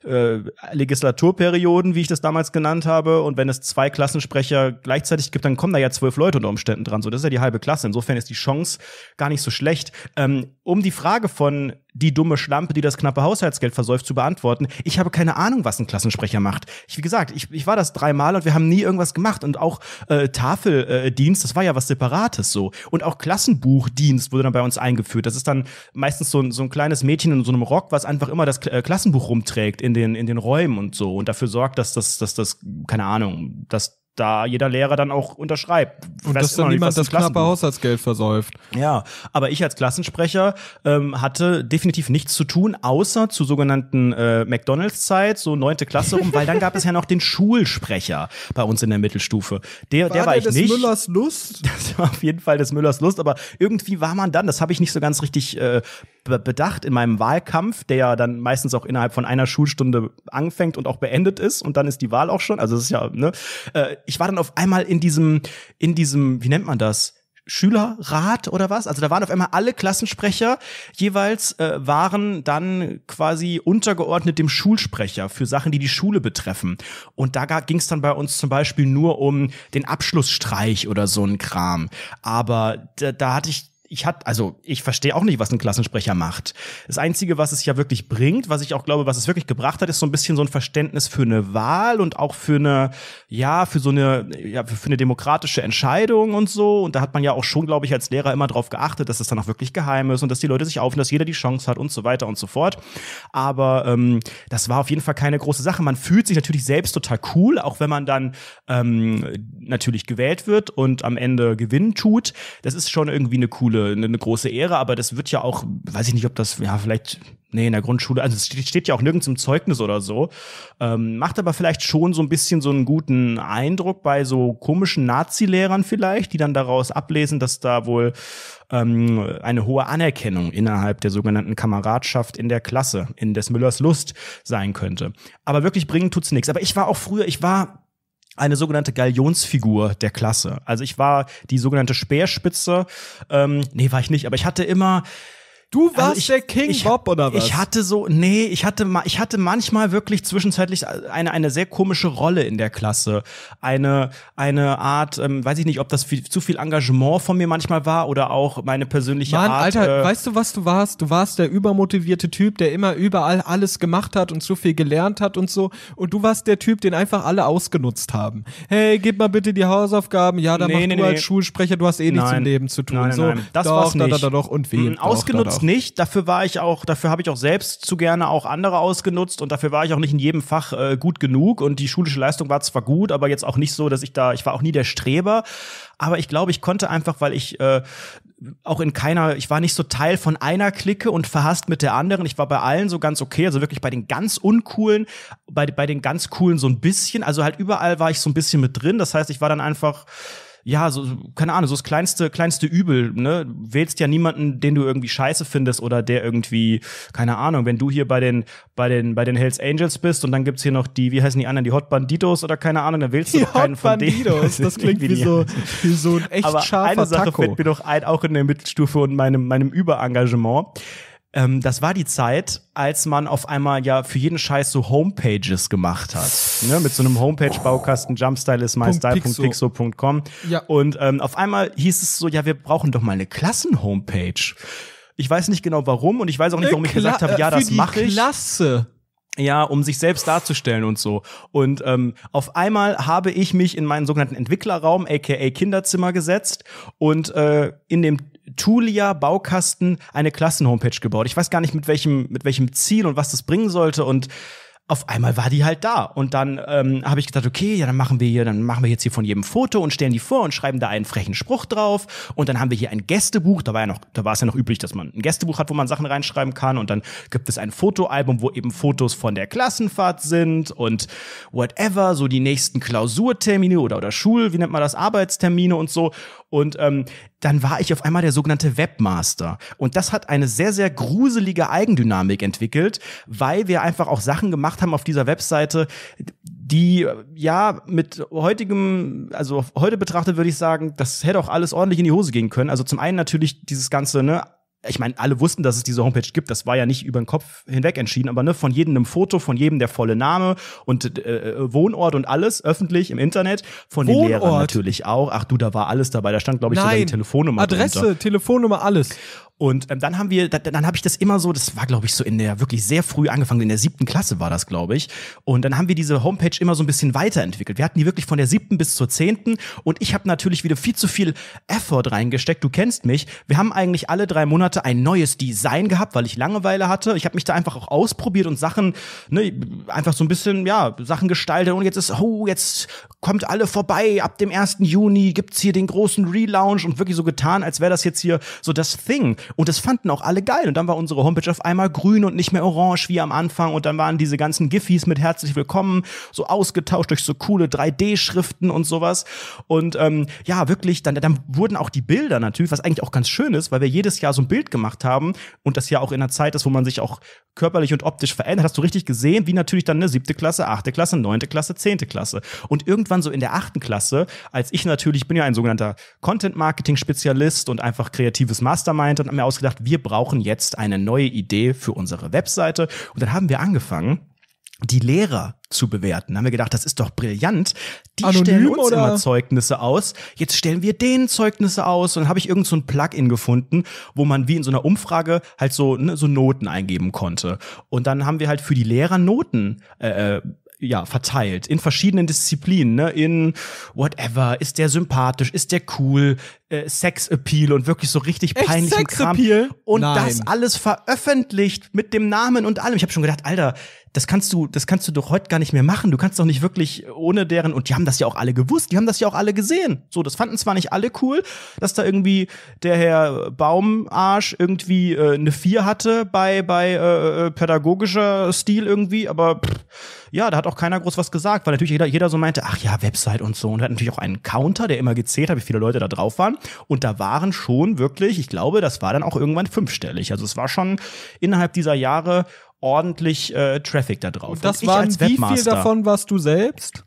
äh, Legislaturperioden, wie ich das damals genannt habe. Und wenn es zwei Klassensprecher gleichzeitig gibt, dann kommen da ja zwölf Leute unter Umständen dran. So, das ist ja die halbe Klasse. Insofern ist die Chance gar nicht so schlecht. Ähm, um die Frage von die dumme Schlampe, die das knappe Haushaltsgeld versäuft, zu beantworten. Ich habe keine Ahnung, was ein Klassensprecher macht. Ich, wie gesagt, ich, ich war das dreimal und wir haben nie irgendwas gemacht. Und auch äh, Tafeldienst, das war ja was Separates so. Und auch Klassenbuchdienst wurde dann bei uns eingeführt. Das ist dann meistens so ein, so ein kleines Mädchen in so einem Rock, was einfach immer das äh, Klassenbuch rumträgt in den, in den Räumen und so und dafür sorgt, dass das, dass das, keine Ahnung, dass da jeder Lehrer dann auch unterschreibt. Und dass dann niemand das knappe Haushaltsgeld versäuft. Ja, aber ich als Klassensprecher ähm, hatte definitiv nichts zu tun, außer zu sogenannten äh, McDonalds-Zeit, so neunte Klasse rum, weil dann gab es ja noch den Schulsprecher bei uns in der Mittelstufe. Der war, der war der ich des nicht. Müllers Lust? (laughs) Das war auf jeden Fall des Müllers Lust, aber irgendwie war man dann, das habe ich nicht so ganz richtig äh, bedacht in meinem Wahlkampf, der ja dann meistens auch innerhalb von einer Schulstunde anfängt und auch beendet ist und dann ist die Wahl auch schon, also es ist ja, ne, äh, ich war dann auf einmal in diesem, in diesem, wie nennt man das? Schülerrat oder was? Also da waren auf einmal alle Klassensprecher jeweils äh, waren dann quasi untergeordnet dem Schulsprecher für Sachen, die die Schule betreffen. Und da ging es dann bei uns zum Beispiel nur um den Abschlussstreich oder so ein Kram. Aber da, da hatte ich ich hat, also ich verstehe auch nicht, was ein Klassensprecher macht. Das Einzige, was es ja wirklich bringt, was ich auch glaube, was es wirklich gebracht hat, ist so ein bisschen so ein Verständnis für eine Wahl und auch für eine, ja, für so eine, ja, für eine demokratische Entscheidung und so. Und da hat man ja auch schon, glaube ich, als Lehrer immer darauf geachtet, dass es das dann auch wirklich geheim ist und dass die Leute sich aufnehmen, dass jeder die Chance hat und so weiter und so fort. Aber ähm, das war auf jeden Fall keine große Sache. Man fühlt sich natürlich selbst total cool, auch wenn man dann ähm, natürlich gewählt wird und am Ende Gewinn tut. Das ist schon irgendwie eine coole Grundschule eine große Ehre, aber das wird ja auch, weiß ich nicht, ob das, ja, vielleicht, nee, in der Grundschule, also es steht, steht ja auch nirgends im Zeugnis oder so. Ähm, macht aber vielleicht schon so ein bisschen so einen guten Eindruck bei so komischen Nazi-Lehrern vielleicht, die dann daraus ablesen, dass da wohl ähm, eine hohe Anerkennung innerhalb der sogenannten Kameradschaft in der Klasse, in des Müllers Lust sein könnte. Aber wirklich bringen tut's nichts. Aber ich war auch früher, ich war eine sogenannte Galionsfigur der Klasse. Also ich war die sogenannte Speerspitze. Ähm, nee, war ich nicht, aber ich hatte immer Du also warst also ich, der King ich, Bob oder was? Ich hatte so, nee, ich hatte, ich hatte manchmal wirklich zwischenzeitlich eine, eine sehr komische Rolle in der Klasse. Eine, eine Art, ähm, weiß ich nicht, ob das viel, zu viel Engagement von mir manchmal war oder auch meine persönliche Mann, Art. Alter, äh, weißt du, was du warst? Du warst der übermotivierte Typ, der immer überall alles gemacht hat und zu viel gelernt hat und so. Und du warst der Typ, den einfach alle ausgenutzt haben. Hey, gib mal bitte die Hausaufgaben. Ja, dann nee, mach nee, du nee. als Schulsprecher, du hast eh nichts nein. im Leben zu tun. Nein, nein, so, nein. Das doch, war's nicht. Da, da, doch und wen. Hm, mm, ausgenutzt das genau. nicht. Dafür war ich auch, dafür habe ich auch selbst zu gerne auch andere ausgenutzt und dafür war ich auch nicht in jedem Fach äh, gut genug und die schulische Leistung war zwar gut, aber jetzt auch nicht so, dass ich da, ich war auch nie der Streber, aber ich glaube, ich konnte einfach, weil ich äh, auch in keiner, ich war nicht so Teil von einer Clique und verhasst mit der anderen. Ich war bei allen so ganz okay, also wirklich bei den ganz uncoolen, bei, bei den ganz coolen so ein bisschen. Also halt überall war ich so ein bisschen mit drin. Das heißt, ich war dann einfach ja, so, keine Ahnung, so das kleinste, kleinste Übel, ne? Wählst ja niemanden, den du irgendwie scheiße findest oder der irgendwie, keine Ahnung, wenn du hier bei den, bei den, bei den Hells Angels bist und dann gibt's hier noch die, wie heißen die anderen, die Hot Banditos oder keine Ahnung, dann wählst du die doch keinen Hot von Banditos, Das (laughs) klingt wie so, wie so ein echt Aber scharfer eine Sache Taco. fällt mir doch ein, auch in der Mittelstufe und meinem, meinem Überengagement ähm, das war die Zeit, als man auf einmal ja für jeden Scheiß so Homepages gemacht hat. Ne? Mit so einem Homepage-Baukasten, Jumpstyle ist mystyle.pixo.com. Ja. Und ähm, auf einmal hieß es so, ja, wir brauchen doch mal eine Klassen-Homepage. Ich weiß nicht genau warum und ich weiß auch nicht, warum ich gesagt habe, ja, äh, das mache ich. Klasse ja, um sich selbst darzustellen und so. Und ähm, auf einmal habe ich mich in meinen sogenannten Entwicklerraum, aka Kinderzimmer, gesetzt und äh, in dem Tulia Baukasten eine Klassenhomepage gebaut. Ich weiß gar nicht mit welchem mit welchem Ziel und was das bringen sollte und auf einmal war die halt da und dann ähm, habe ich gedacht, okay, ja, dann machen wir hier, dann machen wir jetzt hier von jedem Foto und stellen die vor und schreiben da einen frechen Spruch drauf und dann haben wir hier ein Gästebuch, da war ja noch, da war es ja noch üblich, dass man ein Gästebuch hat, wo man Sachen reinschreiben kann und dann gibt es ein Fotoalbum, wo eben Fotos von der Klassenfahrt sind und whatever, so die nächsten Klausurtermine oder oder Schul, wie nennt man das, Arbeitstermine und so und ähm, dann war ich auf einmal der sogenannte Webmaster. Und das hat eine sehr, sehr gruselige Eigendynamik entwickelt, weil wir einfach auch Sachen gemacht haben auf dieser Webseite, die ja mit heutigem, also heute betrachtet würde ich sagen, das hätte auch alles ordentlich in die Hose gehen können. Also zum einen natürlich dieses ganze, ne, ich meine, alle wussten, dass es diese Homepage gibt, das war ja nicht über den Kopf hinweg entschieden, aber ne, von jedem ein Foto, von jedem der volle Name und äh, Wohnort und alles öffentlich im Internet, von Wohnort. den Lehrern natürlich auch. Ach du, da war alles dabei, da stand glaube ich Nein. sogar die Telefonnummer Adresse, drunter. Telefonnummer, alles. Und ähm, dann haben wir, dann, dann habe ich das immer so, das war glaube ich so in der wirklich sehr früh angefangen, in der siebten Klasse war das glaube ich. Und dann haben wir diese Homepage immer so ein bisschen weiterentwickelt. Wir hatten die wirklich von der siebten bis zur zehnten und ich habe natürlich wieder viel zu viel Effort reingesteckt. Du kennst mich. Wir haben eigentlich alle drei Monate ein neues Design gehabt, weil ich Langeweile hatte. Ich habe mich da einfach auch ausprobiert und Sachen, ne, einfach so ein bisschen, ja, Sachen gestaltet. Und jetzt ist, oh, jetzt kommt alle vorbei. Ab dem 1. Juni gibt's hier den großen Relaunch und wirklich so getan, als wäre das jetzt hier so das Thing. Und das fanden auch alle geil. Und dann war unsere Homepage auf einmal grün und nicht mehr orange wie am Anfang. Und dann waren diese ganzen Giffys mit herzlich willkommen so ausgetauscht durch so coole 3D-Schriften und sowas. Und ähm, ja, wirklich, dann, dann wurden auch die Bilder natürlich, was eigentlich auch ganz schön ist, weil wir jedes Jahr so ein Bild gemacht haben und das ja auch in einer Zeit ist, wo man sich auch körperlich und optisch verändert. Hast du richtig gesehen, wie natürlich dann eine siebte Klasse, achte Klasse, neunte Klasse, zehnte Klasse. Und irgendwann so in der achten Klasse, als ich natürlich, ich bin ja ein sogenannter Content-Marketing-Spezialist und einfach kreatives Mastermind und habe mir ausgedacht, wir brauchen jetzt eine neue Idee für unsere Webseite. Und dann haben wir angefangen, die Lehrer zu bewerten. Da haben wir gedacht, das ist doch brillant. Die Anonym stellen uns oder? immer Zeugnisse aus. Jetzt stellen wir denen Zeugnisse aus. Und dann habe ich irgend so ein Plugin gefunden, wo man wie in so einer Umfrage halt so, ne, so Noten eingeben konnte. Und dann haben wir halt für die Lehrer Noten äh, äh ja, verteilt in verschiedenen Disziplinen, ne? in whatever, ist der sympathisch, ist der cool, äh, Sexappeal und wirklich so richtig Echt peinlichen Sexappeal? Kram. Und Nein. das alles veröffentlicht mit dem Namen und allem. Ich habe schon gedacht, Alter, das kannst du, das kannst du doch heute gar nicht mehr machen. Du kannst doch nicht wirklich ohne deren, und die haben das ja auch alle gewusst, die haben das ja auch alle gesehen. So, das fanden zwar nicht alle cool, dass da irgendwie der Herr Baumarsch irgendwie äh, eine vier hatte bei, bei äh, äh pädagogischer Stil irgendwie, aber pff, ja, da hat auch keiner groß was gesagt, weil natürlich jeder, jeder so meinte, ach ja, Website und so. Und hat natürlich auch einen Counter, der immer gezählt hat, wie viele Leute da drauf waren. Und da waren schon wirklich, ich glaube, das war dann auch irgendwann fünfstellig. Also es war schon innerhalb dieser Jahre ordentlich äh, Traffic da drauf. Und das war wie viel davon warst du selbst?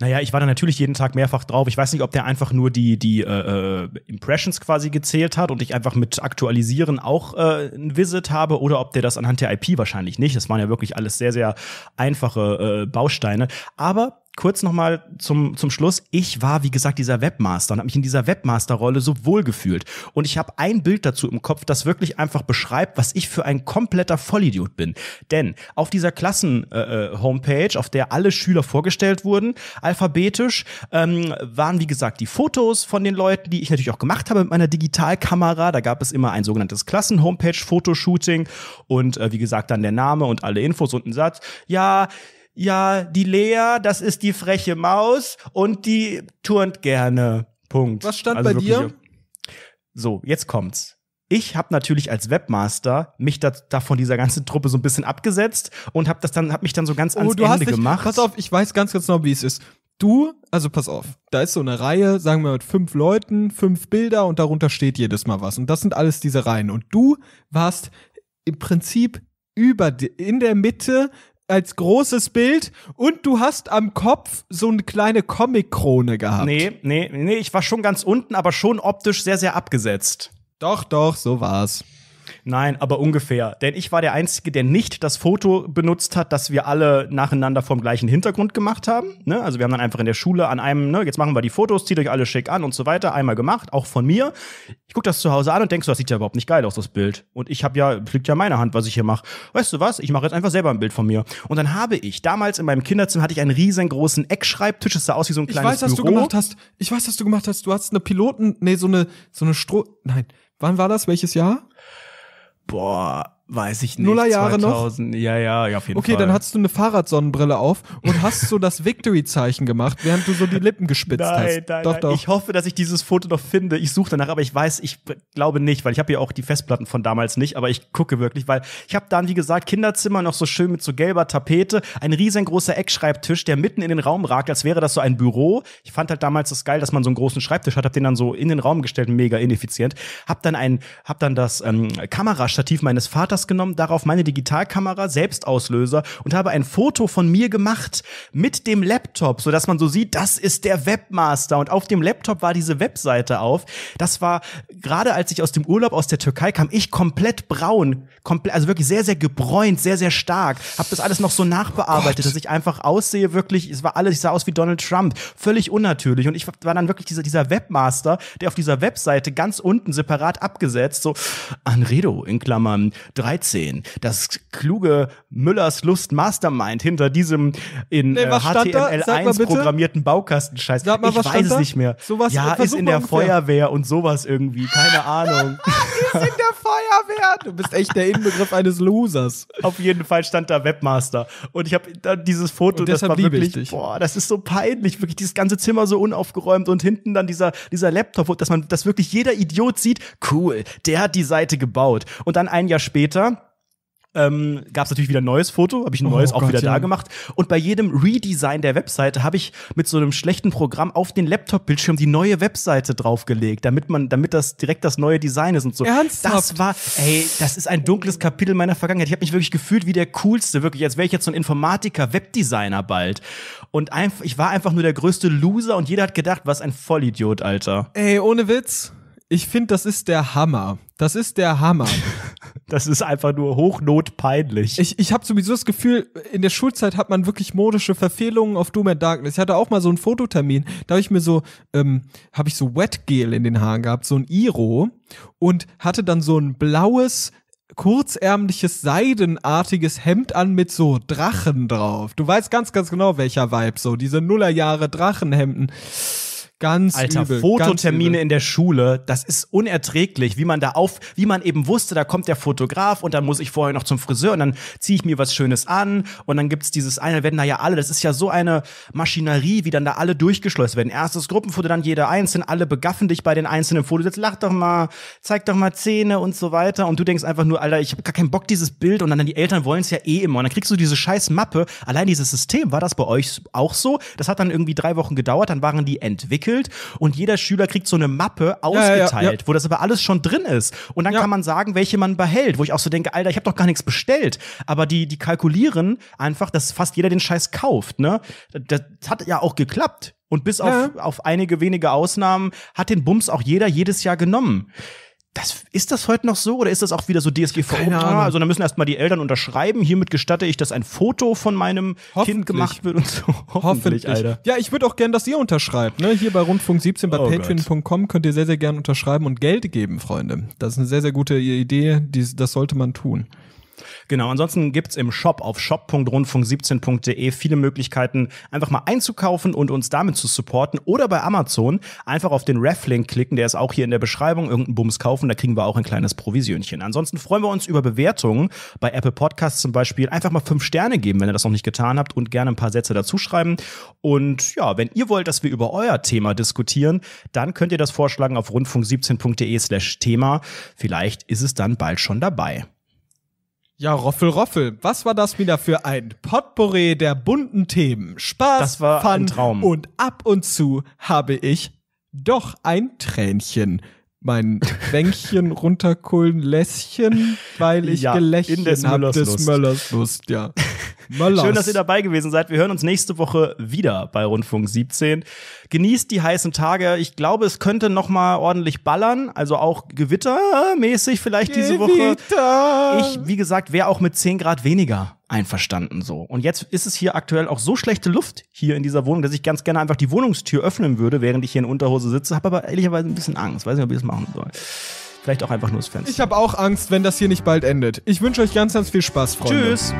Naja, ich war da natürlich jeden Tag mehrfach drauf. Ich weiß nicht, ob der einfach nur die, die äh, äh Impressions quasi gezählt hat und ich einfach mit Aktualisieren auch äh, ein Visit habe oder ob der das anhand der IP wahrscheinlich nicht. Das waren ja wirklich alles sehr, sehr einfache äh, Bausteine. Aber kurz nochmal zum, zum Schluss. Ich war, wie gesagt, dieser Webmaster und habe mich in dieser Webmaster-Rolle so wohl gefühlt. Und ich habe ein Bild dazu im Kopf, das wirklich einfach beschreibt, was ich für ein kompletter Vollidiot bin. Denn auf dieser Klassen-Homepage, äh, äh auf der alle Schüler vorgestellt wurden, alphabetisch, ähm, waren, wie gesagt, die Fotos von den Leuten, die ich natürlich auch gemacht habe mit meiner Digitalkamera. Da gab es immer ein sogenanntes Klassen-Homepage-Fotoshooting und äh, wie gesagt, dann der Name und alle Infos und ein Satz. Ja, ja, die Lea, das ist die freche Maus und die turnt gerne. Punkt. Was stand also bei dir? So, jetzt kommt's. Ich habe natürlich als Webmaster mich da, da, von dieser ganzen Truppe so ein bisschen abgesetzt und habe das dann hab mich dann so ganz oh, ans du Ende hast dich, gemacht. Pass auf, ich weiß ganz ganz genau, wie es ist. Du, also pass auf, da ist so eine Reihe, sagen wir mit fünf Leuten, fünf Bilder und darunter steht jedes Mal was und das sind alles diese Reihen und du warst im Prinzip über in der Mitte als großes Bild und du hast am Kopf so eine kleine Comic-Krone gehabt. Nee, nee, nee, ich war schon ganz unten, aber schon optisch sehr, sehr abgesetzt. Doch, doch, so war's. Nein, aber ungefähr. Denn ich war der Einzige, der nicht das Foto benutzt hat, das wir alle nacheinander vom gleichen Hintergrund gemacht haben. Ne? Also wir haben dann einfach in der Schule an einem, ne, jetzt machen wir die Fotos, zieht euch alle schick an und so weiter, einmal gemacht, auch von mir. Ich gucke das zu Hause an und denke so, das sieht ja überhaupt nicht geil aus, das Bild. Und ich habe ja, liegt ja meine Hand, was ich hier mache. Weißt du was? Ich mache jetzt einfach selber ein Bild von mir. Und dann habe ich, damals in meinem Kinderzimmer hatte ich einen riesengroßen Eckschreibtisch, es sah aus wie so ein kleines Ich weiß, was Büro. du gemacht hast. Ich weiß, was du gemacht hast. Du hast eine Piloten, nee, so eine, so eine Stroh, nein. Wann war das? Welches Jahr? b o a Weiß ich nicht. Nullerjahre 2000, noch? Ja, ja, ja, auf jeden okay, Fall. Okay, dann hattest du eine Fahrradsonnenbrille auf und hast so das Victory-Zeichen gemacht, während du so die Lippen gespitzt nein, hast. Nein, doch, nein. Doch. Ich hoffe, dass ich dieses Foto noch finde. Ich suche danach, aber ich weiß, ich glaube nicht, weil ich habe ja auch die Festplatten von damals nicht, aber ich gucke wirklich, weil ich habe dann, wie gesagt, Kinderzimmer noch so schön mit so gelber Tapete, ein riesengroßer Eckschreibtisch, der mitten in den Raum ragt, als wäre das so ein Büro. Ich fand halt damals das geil, dass man so einen großen Schreibtisch hat, habe den dann so in den Raum gestellt, mega ineffizient. Hab dann ein, hab dann das ähm, Kamerastativ meines Vaters Anlass genommen, darauf meine Digitalkamera, Selbstauslöser und habe ein Foto von mir gemacht mit dem Laptop, sodass man so sieht, das ist der Webmaster und auf dem Laptop war diese Webseite auf. Das war gerade als ich aus dem Urlaub aus der Türkei kam, ich komplett braun, komplett also wirklich sehr sehr gebräunt, sehr sehr stark. Habe das alles noch so nachbearbeitet, oh dass ich einfach aussehe wirklich, es war alles, ich sah aus wie Donald Trump, völlig unnatürlich und ich war dann wirklich dieser dieser Webmaster, der auf dieser Webseite ganz unten separat abgesetzt so Anredo in Klammern 3 2013. Das kluge Müllers Lust Mastermind hinter diesem in nee, äh, HTML1 programmierten Baukastenscheiß. Sag mal, ich was weiß es da? nicht mehr. Sowas ja, ist in der Ungefähr. Feuerwehr und sowas irgendwie. Keine Ahnung. (laughs) in der Feuerwehr. Du bist echt der Inbegriff eines Losers. Auf jeden Fall stand da Webmaster. Und ich habe dann dieses Foto, und das war wirklich, boah, das ist so peinlich, wirklich dieses ganze Zimmer so unaufgeräumt und hinten dann dieser, dieser Laptop, dass man, dass wirklich jeder Idiot sieht, cool, der hat die Seite gebaut. Und dann ein Jahr später, ähm, gab es natürlich wieder ein neues Foto, habe ich ein oh neues oh, auch Gott, wieder ja. da gemacht. Und bei jedem Redesign der Webseite habe ich mit so einem schlechten Programm auf den Laptop-Bildschirm die neue Webseite draufgelegt, damit man, damit das direkt das neue Design ist und so. Ernsthaft? Das war, ey, das ist ein dunkles Kapitel meiner Vergangenheit. Ich habe mich wirklich gefühlt wie der coolste, wirklich, als wäre ich jetzt so ein Informatiker, Webdesigner bald. Und einfach, ich war einfach nur der größte Loser und jeder hat gedacht, was ein Vollidiot, Alter. Ey, ohne Witz ich finde, das ist der Hammer. Das ist der Hammer. (laughs) Das ist einfach nur hochnotpeinlich. Ich, ich habe sowieso das Gefühl, in der Schulzeit hat man wirklich modische Verfehlungen auf Doom and Darkness. Ich hatte auch mal so einen Fototermin, da habe ich mir so, ähm, habe ich so Wet Gel in den Haaren gehabt, so ein Iro und hatte dann so ein blaues, kurzärmliches, seidenartiges Hemd an mit so Drachen drauf. Du weißt ganz, ganz genau, welcher Vibe so, diese Nullerjahre Drachenhemden. Ganz Alter, übel, Fototermine ganz in der Schule, das ist unerträglich, wie man da auf, wie man eben wusste, da kommt der Fotograf und dann muss ich vorher noch zum Friseur und dann ziehe ich mir was Schönes an und dann gibt's dieses eine, werden da ja alle, das ist ja so eine Maschinerie, wie dann da alle durchgeschleust werden. Erstes Gruppenfoto, dann jeder einzeln, alle begaffen dich bei den einzelnen Fotos, jetzt lach doch mal, zeig doch mal Zähne und so weiter und du denkst einfach nur, Alter, ich habe gar keinen Bock dieses Bild und dann die Eltern wollen's ja eh immer und dann kriegst du diese scheiß Mappe. Allein dieses System, war das bei euch auch so? Das hat dann irgendwie drei Wochen gedauert, dann waren die entwickelt entwickelt und jeder Schüler kriegt so eine Mappe ausgeteilt, ja, ja, ja. wo das aber alles schon drin ist. Und dann kann man sagen, welche man behält, wo ich auch so denke, Alter, ich habe doch gar nichts bestellt. Aber die, die kalkulieren einfach, dass fast jeder den Scheiß kauft, ne? Das hat ja auch geklappt. Und bis auf, auf einige wenige Ausnahmen hat den Bums auch jeder jedes Jahr genommen. Das, ist das heute noch so oder ist das auch wieder so DSGVO? Keine Ahnung. Also da müssen erstmal die Eltern unterschreiben. Hiermit gestatte ich, dass ein Foto von meinem Kind gemacht wird und so. (laughs) Hoffentlich, Hoffentlich. Alter. Ja, ich würde auch gern, dass ihr unterschreibt. Ne? Hier bei Rundfunk 17 bei oh patreon.com könnt ihr sehr, sehr gern unterschreiben und Geld geben, Freunde. Das ist eine sehr, sehr gute Idee. Dies, das sollte man tun. Genau, ansonsten gibt's im Shop auf shop.rundfunk17.de viele Möglichkeiten, einfach mal einzukaufen und uns damit zu supporten. Oder bei Amazon einfach auf den Ref-Link klicken, der ist auch hier in der Beschreibung, irgendeinen Bums kaufen, da kriegen wir auch ein kleines Provisionchen. Ansonsten freuen wir uns über Bewertungen bei Apple Podcasts zum Beispiel. Einfach mal fünf Sterne geben, wenn ihr das noch nicht getan habt und gerne ein paar Sätze dazu schreiben. Und ja, wenn ihr wollt, dass wir über euer Thema diskutieren, dann könnt ihr das vorschlagen auf rundfunk17.de slash Thema. Vielleicht ist es dann bald schon dabei. Ja, Roffel, Roffel, was war das wieder für ein Potpourri der bunten Themen? Spaß, das war Fun ein Traum. und ab und zu habe ich doch ein Tränchen mein Wänkchen (laughs) runterkohlen Lässchen, weil ich ja, gelächelt habe des Möllers Lust, ja. (laughs) Schön, dass ihr dabei gewesen seid. Wir hören uns nächste Woche wieder bei Rundfunk 17. Genießt die heißen Tage. Ich glaube, es könnte noch mal ordentlich ballern, also auch gewittermäßig vielleicht Gewitter. diese Woche. Ich, wie gesagt, wäre auch mit 10 Grad weniger einverstanden so. Und jetzt ist es hier aktuell auch so schlechte Luft hier in dieser Wohnung, dass ich ganz gerne einfach die Wohnungstür öffnen würde, während ich hier in Unterhose sitze. Habe aber ehrlicherweise ein bisschen Angst. Weiß nicht, ob ich das machen soll. Vielleicht auch einfach nur das Fenster. Ich habe auch Angst, wenn das hier nicht bald endet. Ich wünsche euch ganz, ganz viel Spaß, Freunde. Tschüss.